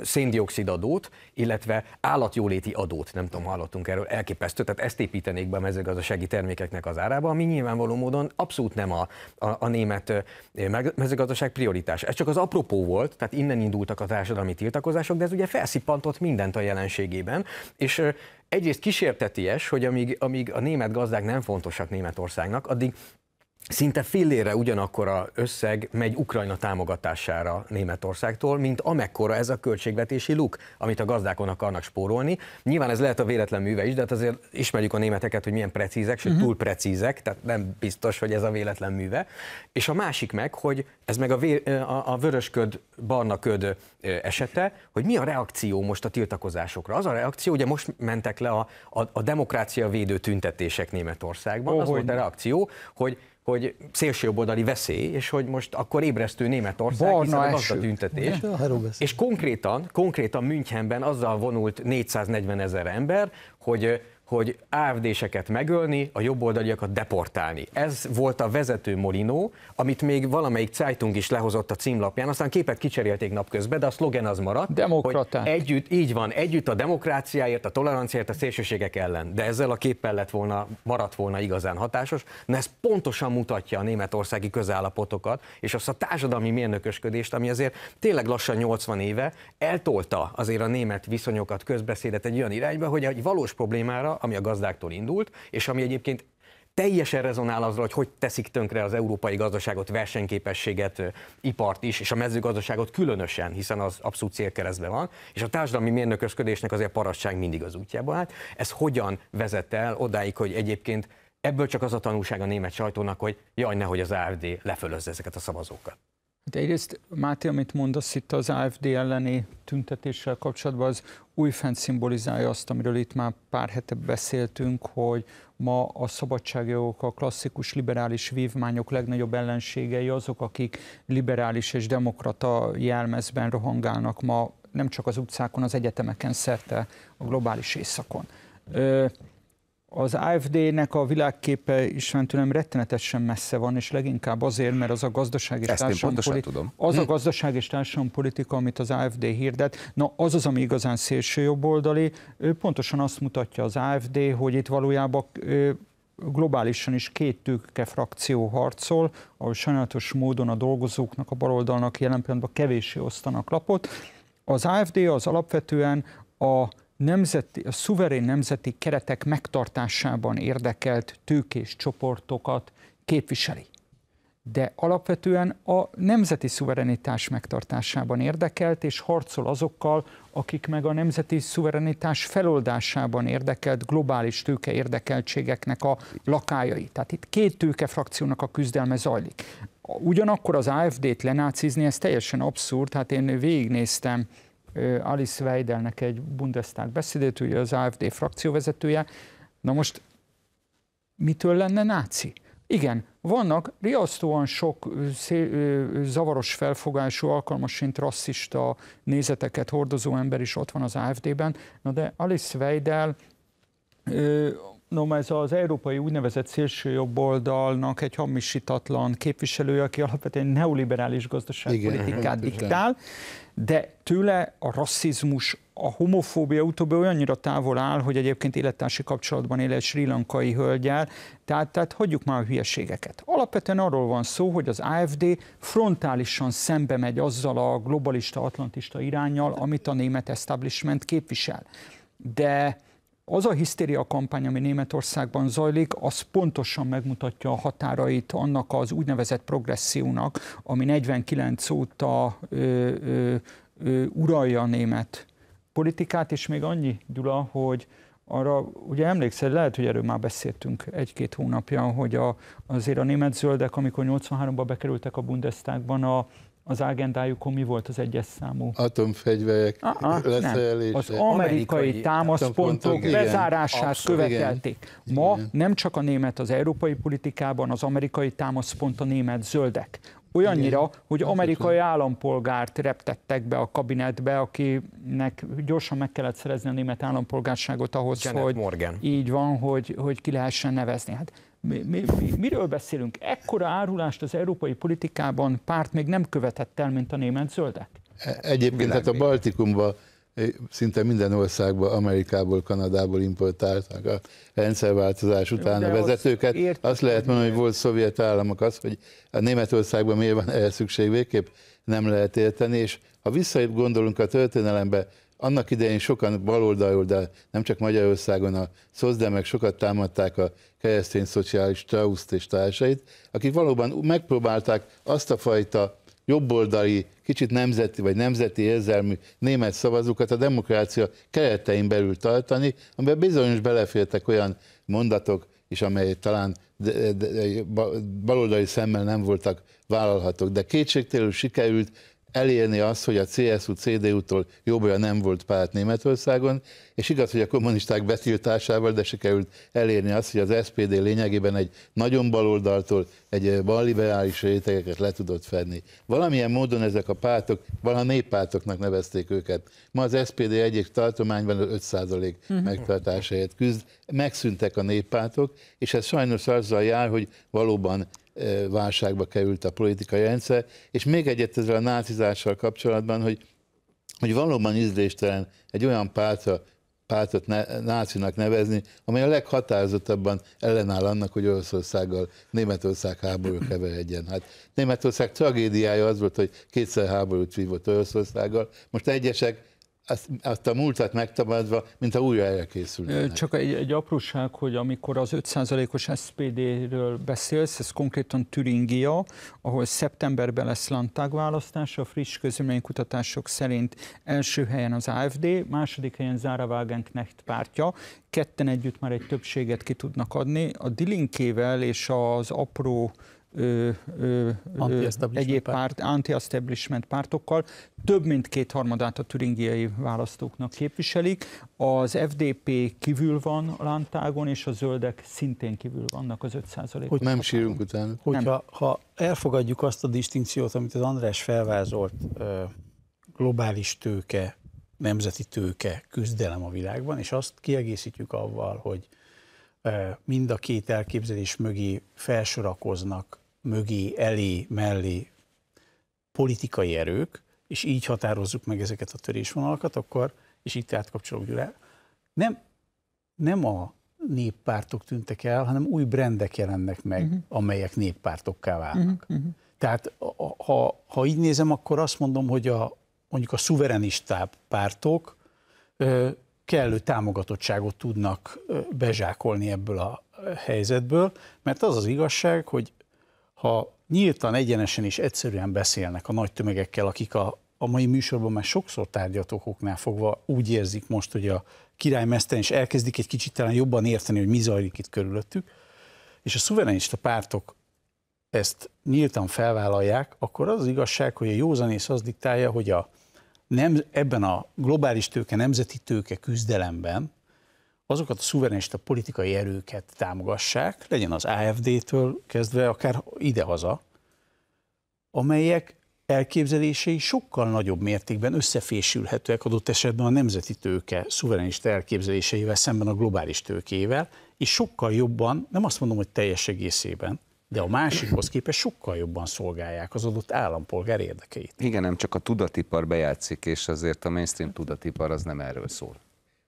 széndiokszid adót, illetve állatjóléti adót, nem tudom, hallottunk erről, elképesztő, tehát ezt építenék be a mezőgazdasági termékeknek az árába, ami nyilvánvaló módon abszolút nem a, a, a német mezőgazdaság prioritás. Ez csak az apropó volt, volt, tehát innen indultak a társadalmi tiltakozások, de ez ugye felszippantott mindent a jelenségében, és egyrészt kísérteties, hogy amíg, amíg a német gazdák nem fontosak Németországnak, addig szinte fillére ugyanakkora összeg megy Ukrajna támogatására Németországtól, mint amekkora ez a költségvetési luk, amit a gazdákon akarnak spórolni. Nyilván ez lehet a véletlen műve is, de hát azért ismerjük a németeket, hogy milyen precízek, sőt uh-huh. túl precízek, tehát nem biztos, hogy ez a véletlen műve. És a másik meg, hogy ez meg a, vé- a, a vörösköd, barna köd esete, hogy mi a reakció most a tiltakozásokra. Az a reakció, ugye most mentek le a, a, a demokrácia védő tüntetések Németországban, oh, az hogy volt a reakció, hogy hogy szélsőjobboldali veszély, és hogy most akkor ébresztő Németország, Barna hiszen az a tüntetés. És konkrétan, konkrétan Münchenben azzal vonult 440 ezer ember, hogy hogy AFD-seket megölni, a jobboldaliakat deportálni. Ez volt a vezető Molinó, amit még valamelyik Zeitung is lehozott a címlapján, aztán képet kicserélték napközben, de a szlogen az maradt. Demokraták. Hogy együtt, így van, együtt a demokráciáért, a toleranciáért, a szélsőségek ellen. De ezzel a képpel lett volna, maradt volna igazán hatásos, de ez pontosan mutatja a németországi közállapotokat, és azt a társadalmi mérnökösködést, ami azért tényleg lassan 80 éve eltolta azért a német viszonyokat, közbeszédet egy olyan irányba, hogy egy valós problémára ami a gazdáktól indult, és ami egyébként teljesen rezonál azra, hogy hogy teszik tönkre az európai gazdaságot, versenyképességet, ipart is, és a mezőgazdaságot különösen, hiszen az abszolút célkeresztben van, és a társadalmi mérnökösködésnek azért parasság mindig az útjába állt. Ez hogyan vezet el odáig, hogy egyébként ebből csak az a tanulság a német sajtónak, hogy jaj, nehogy az AFD lefölözze ezeket a szavazókat. De hát egyrészt, Máté, amit mondasz itt az AFD elleni tüntetéssel kapcsolatban, az újfent szimbolizálja azt, amiről itt már pár hete beszéltünk, hogy ma a szabadságjogok, a klasszikus liberális vívmányok legnagyobb ellenségei azok, akik liberális és demokrata jelmezben rohangálnak ma nem csak az utcákon, az egyetemeken szerte a globális éjszakon. Ö, az AFD-nek a világképe is, tőlem rettenetesen messze van, és leginkább azért, mert az a gazdaság és társadalompolitika, az a hm. gazdaság és amit az AFD hirdet, na az az, ami igazán szélső jobboldali, ő pontosan azt mutatja az AFD, hogy itt valójában globálisan is két tőke frakció harcol, ahol sajnálatos módon a dolgozóknak, a baloldalnak jelen pillanatban kevéssé osztanak lapot. Az AFD az alapvetően a nemzeti, a szuverén nemzeti keretek megtartásában érdekelt tőkés csoportokat képviseli. De alapvetően a nemzeti szuverenitás megtartásában érdekelt, és harcol azokkal, akik meg a nemzeti szuverenitás feloldásában érdekelt globális tőke érdekeltségeknek a lakájai. Tehát itt két tőke frakciónak a küzdelme zajlik. Ugyanakkor az AFD-t lenácizni, ez teljesen abszurd, hát én végignéztem Alice Weidelnek egy Bundestag beszédét, ugye az AFD frakcióvezetője. Na most mitől lenne náci? Igen, vannak riasztóan sok szél, zavaros felfogású, alkalmasint rasszista nézeteket hordozó ember is ott van az AFD-ben, na de Alice Weidel No, ez az európai úgynevezett szélső jobboldalnak egy hamisítatlan képviselője, aki alapvetően neoliberális gazdaságpolitikát diktál, de tőle a rasszizmus, a homofóbia utóbbi olyannyira távol áll, hogy egyébként élettársi kapcsolatban él egy sri lankai hölgyel, tehát, tehát hagyjuk már a hülyeségeket. Alapvetően arról van szó, hogy az AFD frontálisan szembe megy azzal a globalista, atlantista irányjal, amit a német establishment képvisel. De az a hisztéria kampány, ami Németországban zajlik, az pontosan megmutatja a határait annak az úgynevezett progressziónak, ami 49 óta ö, ö, ö, uralja a német politikát, és még annyi, Gyula, hogy arra ugye emlékszel, lehet, hogy erről már beszéltünk egy-két hónapja, hogy a, azért a német zöldek, amikor 83-ban bekerültek a Bundestagban, a, az agendájukon mi volt az egyes számú? Atomfegyverek ah, leszerelése. Az amerikai, amerikai támaszpontok bezárását Abszolút, követelték. Igen. Ma igen. nem csak a német, az európai politikában az amerikai támaszpont a német zöldek. Olyannyira, igen. hogy amerikai állampolgárt reptettek be a kabinetbe, akinek gyorsan meg kellett szerezni a német állampolgárságot ahhoz, Janet hogy Morgan. így van, hogy, hogy ki lehessen nevezni. Hát mi, mi, mi, miről beszélünk? Ekkora árulást az európai politikában párt még nem követett el, mint a német zöldek? E, egyébként hát a Baltikumban e, szinte minden országban, Amerikából, Kanadából importáltak a rendszerváltozás után De a vezetőket. Ért... Azt lehet mondani, hogy volt szovjet államok az, hogy a Németországban miért van erre szükség, végképp nem lehet érteni, és ha visszagondolunk a történelembe, annak idején sokan baloldalról, de nem csak Magyarországon a szozdemek sokat támadták a keresztény szociális trauszt és társait, akik valóban megpróbálták azt a fajta jobboldali, kicsit nemzeti vagy nemzeti érzelmű német szavazókat a demokrácia keretein belül tartani, amiben bizonyos belefértek olyan mondatok is, amely talán de, de, de, baloldali szemmel nem voltak vállalhatók, de kétségtelenül sikerült elérni azt, hogy a CSU CDU-tól olyan nem volt párt Németországon, és igaz, hogy a kommunisták betiltásával, de sikerült elérni azt, hogy az SPD lényegében egy nagyon baloldaltól egy eh, balliberális rétegeket le tudott fedni. Valamilyen módon ezek a pártok, valaha néppártoknak nevezték őket. Ma az SPD egyik tartományban 5% mhm. megtartásáért küzd, megszűntek a néppártok, és ez sajnos azzal jár, hogy valóban válságba került a politikai rendszer, és még egyet ezzel a nácizással kapcsolatban, hogy, hogy valóban ízléstelen egy olyan pártra, pártot ne, nácinak nevezni, amely a leghatározottabban ellenáll annak, hogy Oroszországgal Németország háború keveredjen. Hát Németország tragédiája az volt, hogy kétszer háborút vívott Oroszországgal, most egyesek azt, azt a múltat megtabadva, mint a újra elkészülnek. Csak egy, egy apróság, hogy amikor az 5%-os SPD-ről beszélsz, ez konkrétan Türingia, ahol szeptemberben lesz választás, a friss közvéleménykutatások szerint első helyen az AFD, második helyen Zára Wagenknecht pártja, ketten együtt már egy többséget ki tudnak adni. A Dilinkével és az apró ö, ö, egyéb párt, anti-establishment pártokkal. Több mint kétharmadát a türingiai választóknak képviselik. Az FDP kívül van a lántágon, és a zöldek szintén kívül vannak az 5 Hogy nem sírunk utána. Hogyha, nem. ha elfogadjuk azt a distinkciót, amit az András felvázolt, globális tőke, nemzeti tőke, küzdelem a világban, és azt kiegészítjük avval, hogy mind a két elképzelés mögé felsorakoznak mögé, elé, mellé politikai erők, és így határozzuk meg ezeket a törésvonalakat, akkor, és itt átkapcsolok Gyurá, nem, nem a néppártok tűntek el, hanem új brendek jelennek meg, uh-huh. amelyek néppártokká válnak. Uh-huh. Tehát ha, ha így nézem, akkor azt mondom, hogy a, mondjuk a szuverenistább pártok ö, kellő támogatottságot tudnak bezsákolni ebből a helyzetből, mert az az igazság, hogy ha nyíltan, egyenesen és egyszerűen beszélnek a nagy tömegekkel, akik a, a mai műsorban már sokszor tárgyatokoknál fogva úgy érzik most, hogy a király mesztelen, és elkezdik egy kicsit talán jobban érteni, hogy mi zajlik itt körülöttük, és a szuverenista pártok ezt nyíltan felvállalják, akkor az, az igazság, hogy a józanész az diktálja, hogy a nem, ebben a globális tőke, nemzeti tőke küzdelemben azokat a szuverenista politikai erőket támogassák, legyen az AFD-től kezdve, akár idehaza, amelyek elképzelései sokkal nagyobb mértékben összefésülhetőek adott esetben a nemzeti tőke szuverenista elképzeléseivel szemben a globális tőkével, és sokkal jobban, nem azt mondom, hogy teljes egészében, de a másikhoz képest sokkal jobban szolgálják az adott állampolgár érdekeit. Igen, nem csak a tudatipar bejátszik, és azért a mainstream tudatipar az nem erről szól.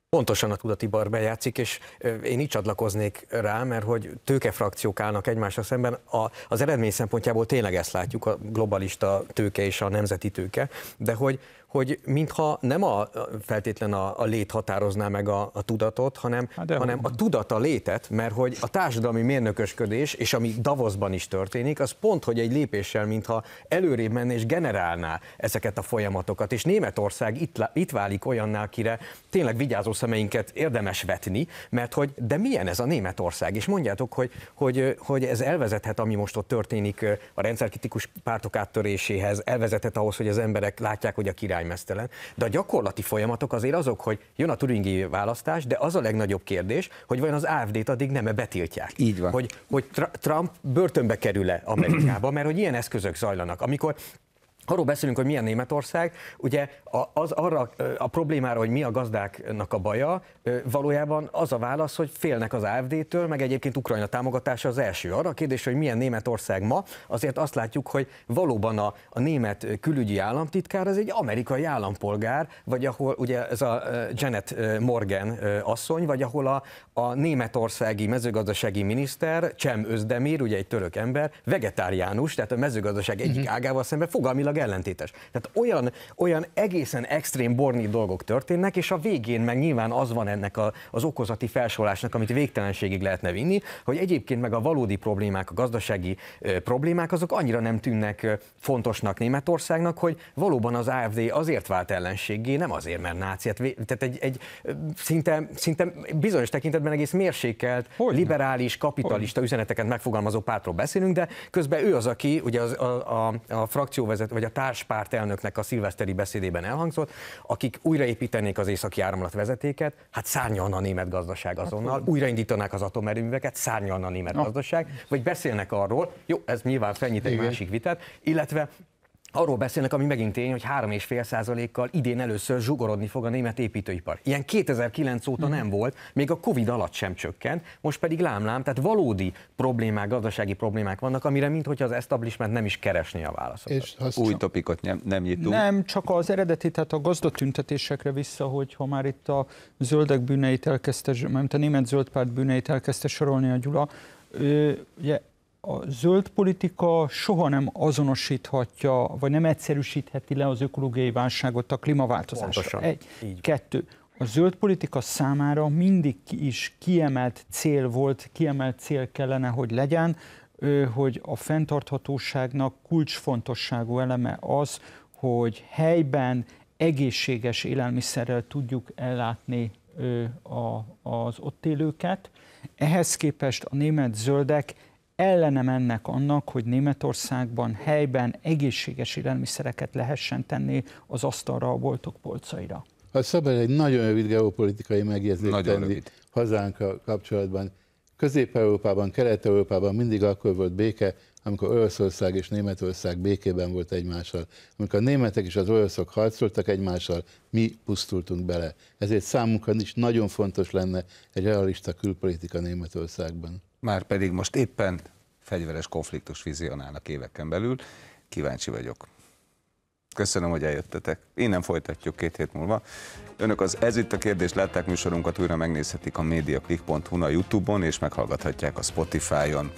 Pontosan a tudati barbe játszik, és én így csatlakoznék rá, mert hogy tőkefrakciók állnak egymásra szemben. A, az eredmény szempontjából tényleg ezt látjuk, a globalista tőke és a nemzeti tőke, de hogy, hogy mintha nem a, feltétlen a, a lét határozná meg a, a tudatot, hanem, hát hanem a tudat a létet, mert hogy a társadalmi mérnökösködés, és ami Davosban is történik, az pont, hogy egy lépéssel, mintha előrébb menne és generálná ezeket a folyamatokat, és Németország itt, itt válik olyanná, akire tényleg vigyázó szemeinket érdemes vetni, mert hogy de milyen ez a Németország, és mondjátok, hogy, hogy, hogy ez elvezethet, ami most ott történik a rendszerkritikus pártok áttöréséhez, elvezethet ahhoz, hogy az emberek látják, hogy a király akadálymentelen. De a gyakorlati folyamatok azért azok, hogy jön a turingi választás, de az a legnagyobb kérdés, hogy vajon az AFD-t addig nem -e betiltják. Így van. Hogy, hogy Trump börtönbe kerül-e Amerikába, mert hogy ilyen eszközök zajlanak. Amikor Arról beszélünk, hogy milyen Németország, ugye az arra a problémára, hogy mi a gazdáknak a baja, valójában az a válasz, hogy félnek az AFD-től, meg egyébként Ukrajna támogatása az első. Arra a kérdés, hogy milyen Németország ma, azért azt látjuk, hogy valóban a, a német külügyi államtitkár az egy amerikai állampolgár, vagy ahol ugye ez a Janet Morgan asszony, vagy ahol a, a németországi mezőgazdasági miniszter Csem Özdemir, ugye egy török ember, vegetáriánus, tehát a mezőgazdaság egyik mhm. ágával szemben fogalmilag gyakorlatilag ellentétes. Tehát olyan, olyan egészen extrém borni dolgok történnek, és a végén meg nyilván az van ennek a, az okozati felsorolásnak, amit végtelenségig lehetne vinni, hogy egyébként meg a valódi problémák, a gazdasági problémák, azok annyira nem tűnnek fontosnak Németországnak, hogy valóban az AFD azért vált ellenségé, nem azért, mert náci. Tehát egy, egy szinte, szinte bizonyos tekintetben egész mérsékelt, hogy? liberális, kapitalista Hogy? üzeneteket megfogalmazó pártról beszélünk, de közben ő az, aki ugye az, a, a, a frakcióvezető, vagy a társpárt elnöknek a szilveszteri beszédében elhangzott, akik újraépítenék az északi áramlat vezetéket, hát szárnyalna a német gazdaság hát, azonnal, újraindítanák az atomerőműveket, szárnyalna a német no. gazdaság, vagy beszélnek arról, jó, ez nyilván felnyit egy Igen. másik vitát, illetve Arról beszélnek, ami megint tény, hogy 3,5%-kal idén először zsugorodni fog a német építőipar. Ilyen 2009 óta mhm. nem volt, még a Covid alatt sem csökkent, most pedig lámlám, tehát valódi problémák, gazdasági problémák vannak, amire mintha az establishment nem is keresné a válaszokat. És Új csak... topikot nem, nem nyitunk. Nem, csak az eredeti, tehát a gazdatüntetésekre vissza, hogy ha már itt a zöldek bűneit elkezdte, mert a német zöldpárt bűneit elkezdte sorolni a Gyula, ő, ugye a zöld politika soha nem azonosíthatja, vagy nem egyszerűsítheti le az ökológiai válságot a klímaváltozásra. Egy, Így. kettő. A zöld politika számára mindig is kiemelt cél volt, kiemelt cél kellene, hogy legyen, hogy a fenntarthatóságnak kulcsfontosságú eleme az, hogy helyben egészséges élelmiszerrel tudjuk ellátni az ott élőket. Ehhez képest a német zöldek ellene mennek annak, hogy Németországban helyben egészséges élelmiszereket lehessen tenni az asztalra, a boltok polcaira. Ha szabad egy nagyon rövid geopolitikai megjegyzést tenni rövid. hazánkkal kapcsolatban. Közép-Európában, Kelet-Európában mindig akkor volt béke, amikor Oroszország és Németország békében volt egymással. Amikor a németek és az oroszok harcoltak egymással, mi pusztultunk bele. Ezért számunkra is nagyon fontos lenne egy realista külpolitika Németországban már pedig most éppen fegyveres konfliktus vizionálnak éveken belül. Kíváncsi vagyok. Köszönöm, hogy eljöttetek. Innen folytatjuk két hét múlva. Önök az Ez itt a kérdés látták műsorunkat, újra megnézhetik a mediaclick.hu-n a Youtube-on, és meghallgathatják a Spotify-on.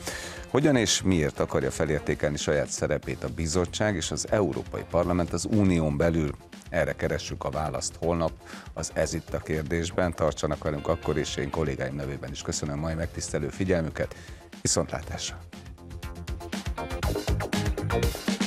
Hogyan és miért akarja felértékelni saját szerepét a bizottság és az Európai Parlament az unión belül? Erre keressük a választ holnap, az ez itt a kérdésben. Tartsanak velünk akkor, is, én kollégáim nevében is köszönöm mai megtisztelő figyelmüket. Viszontlátásra! thank you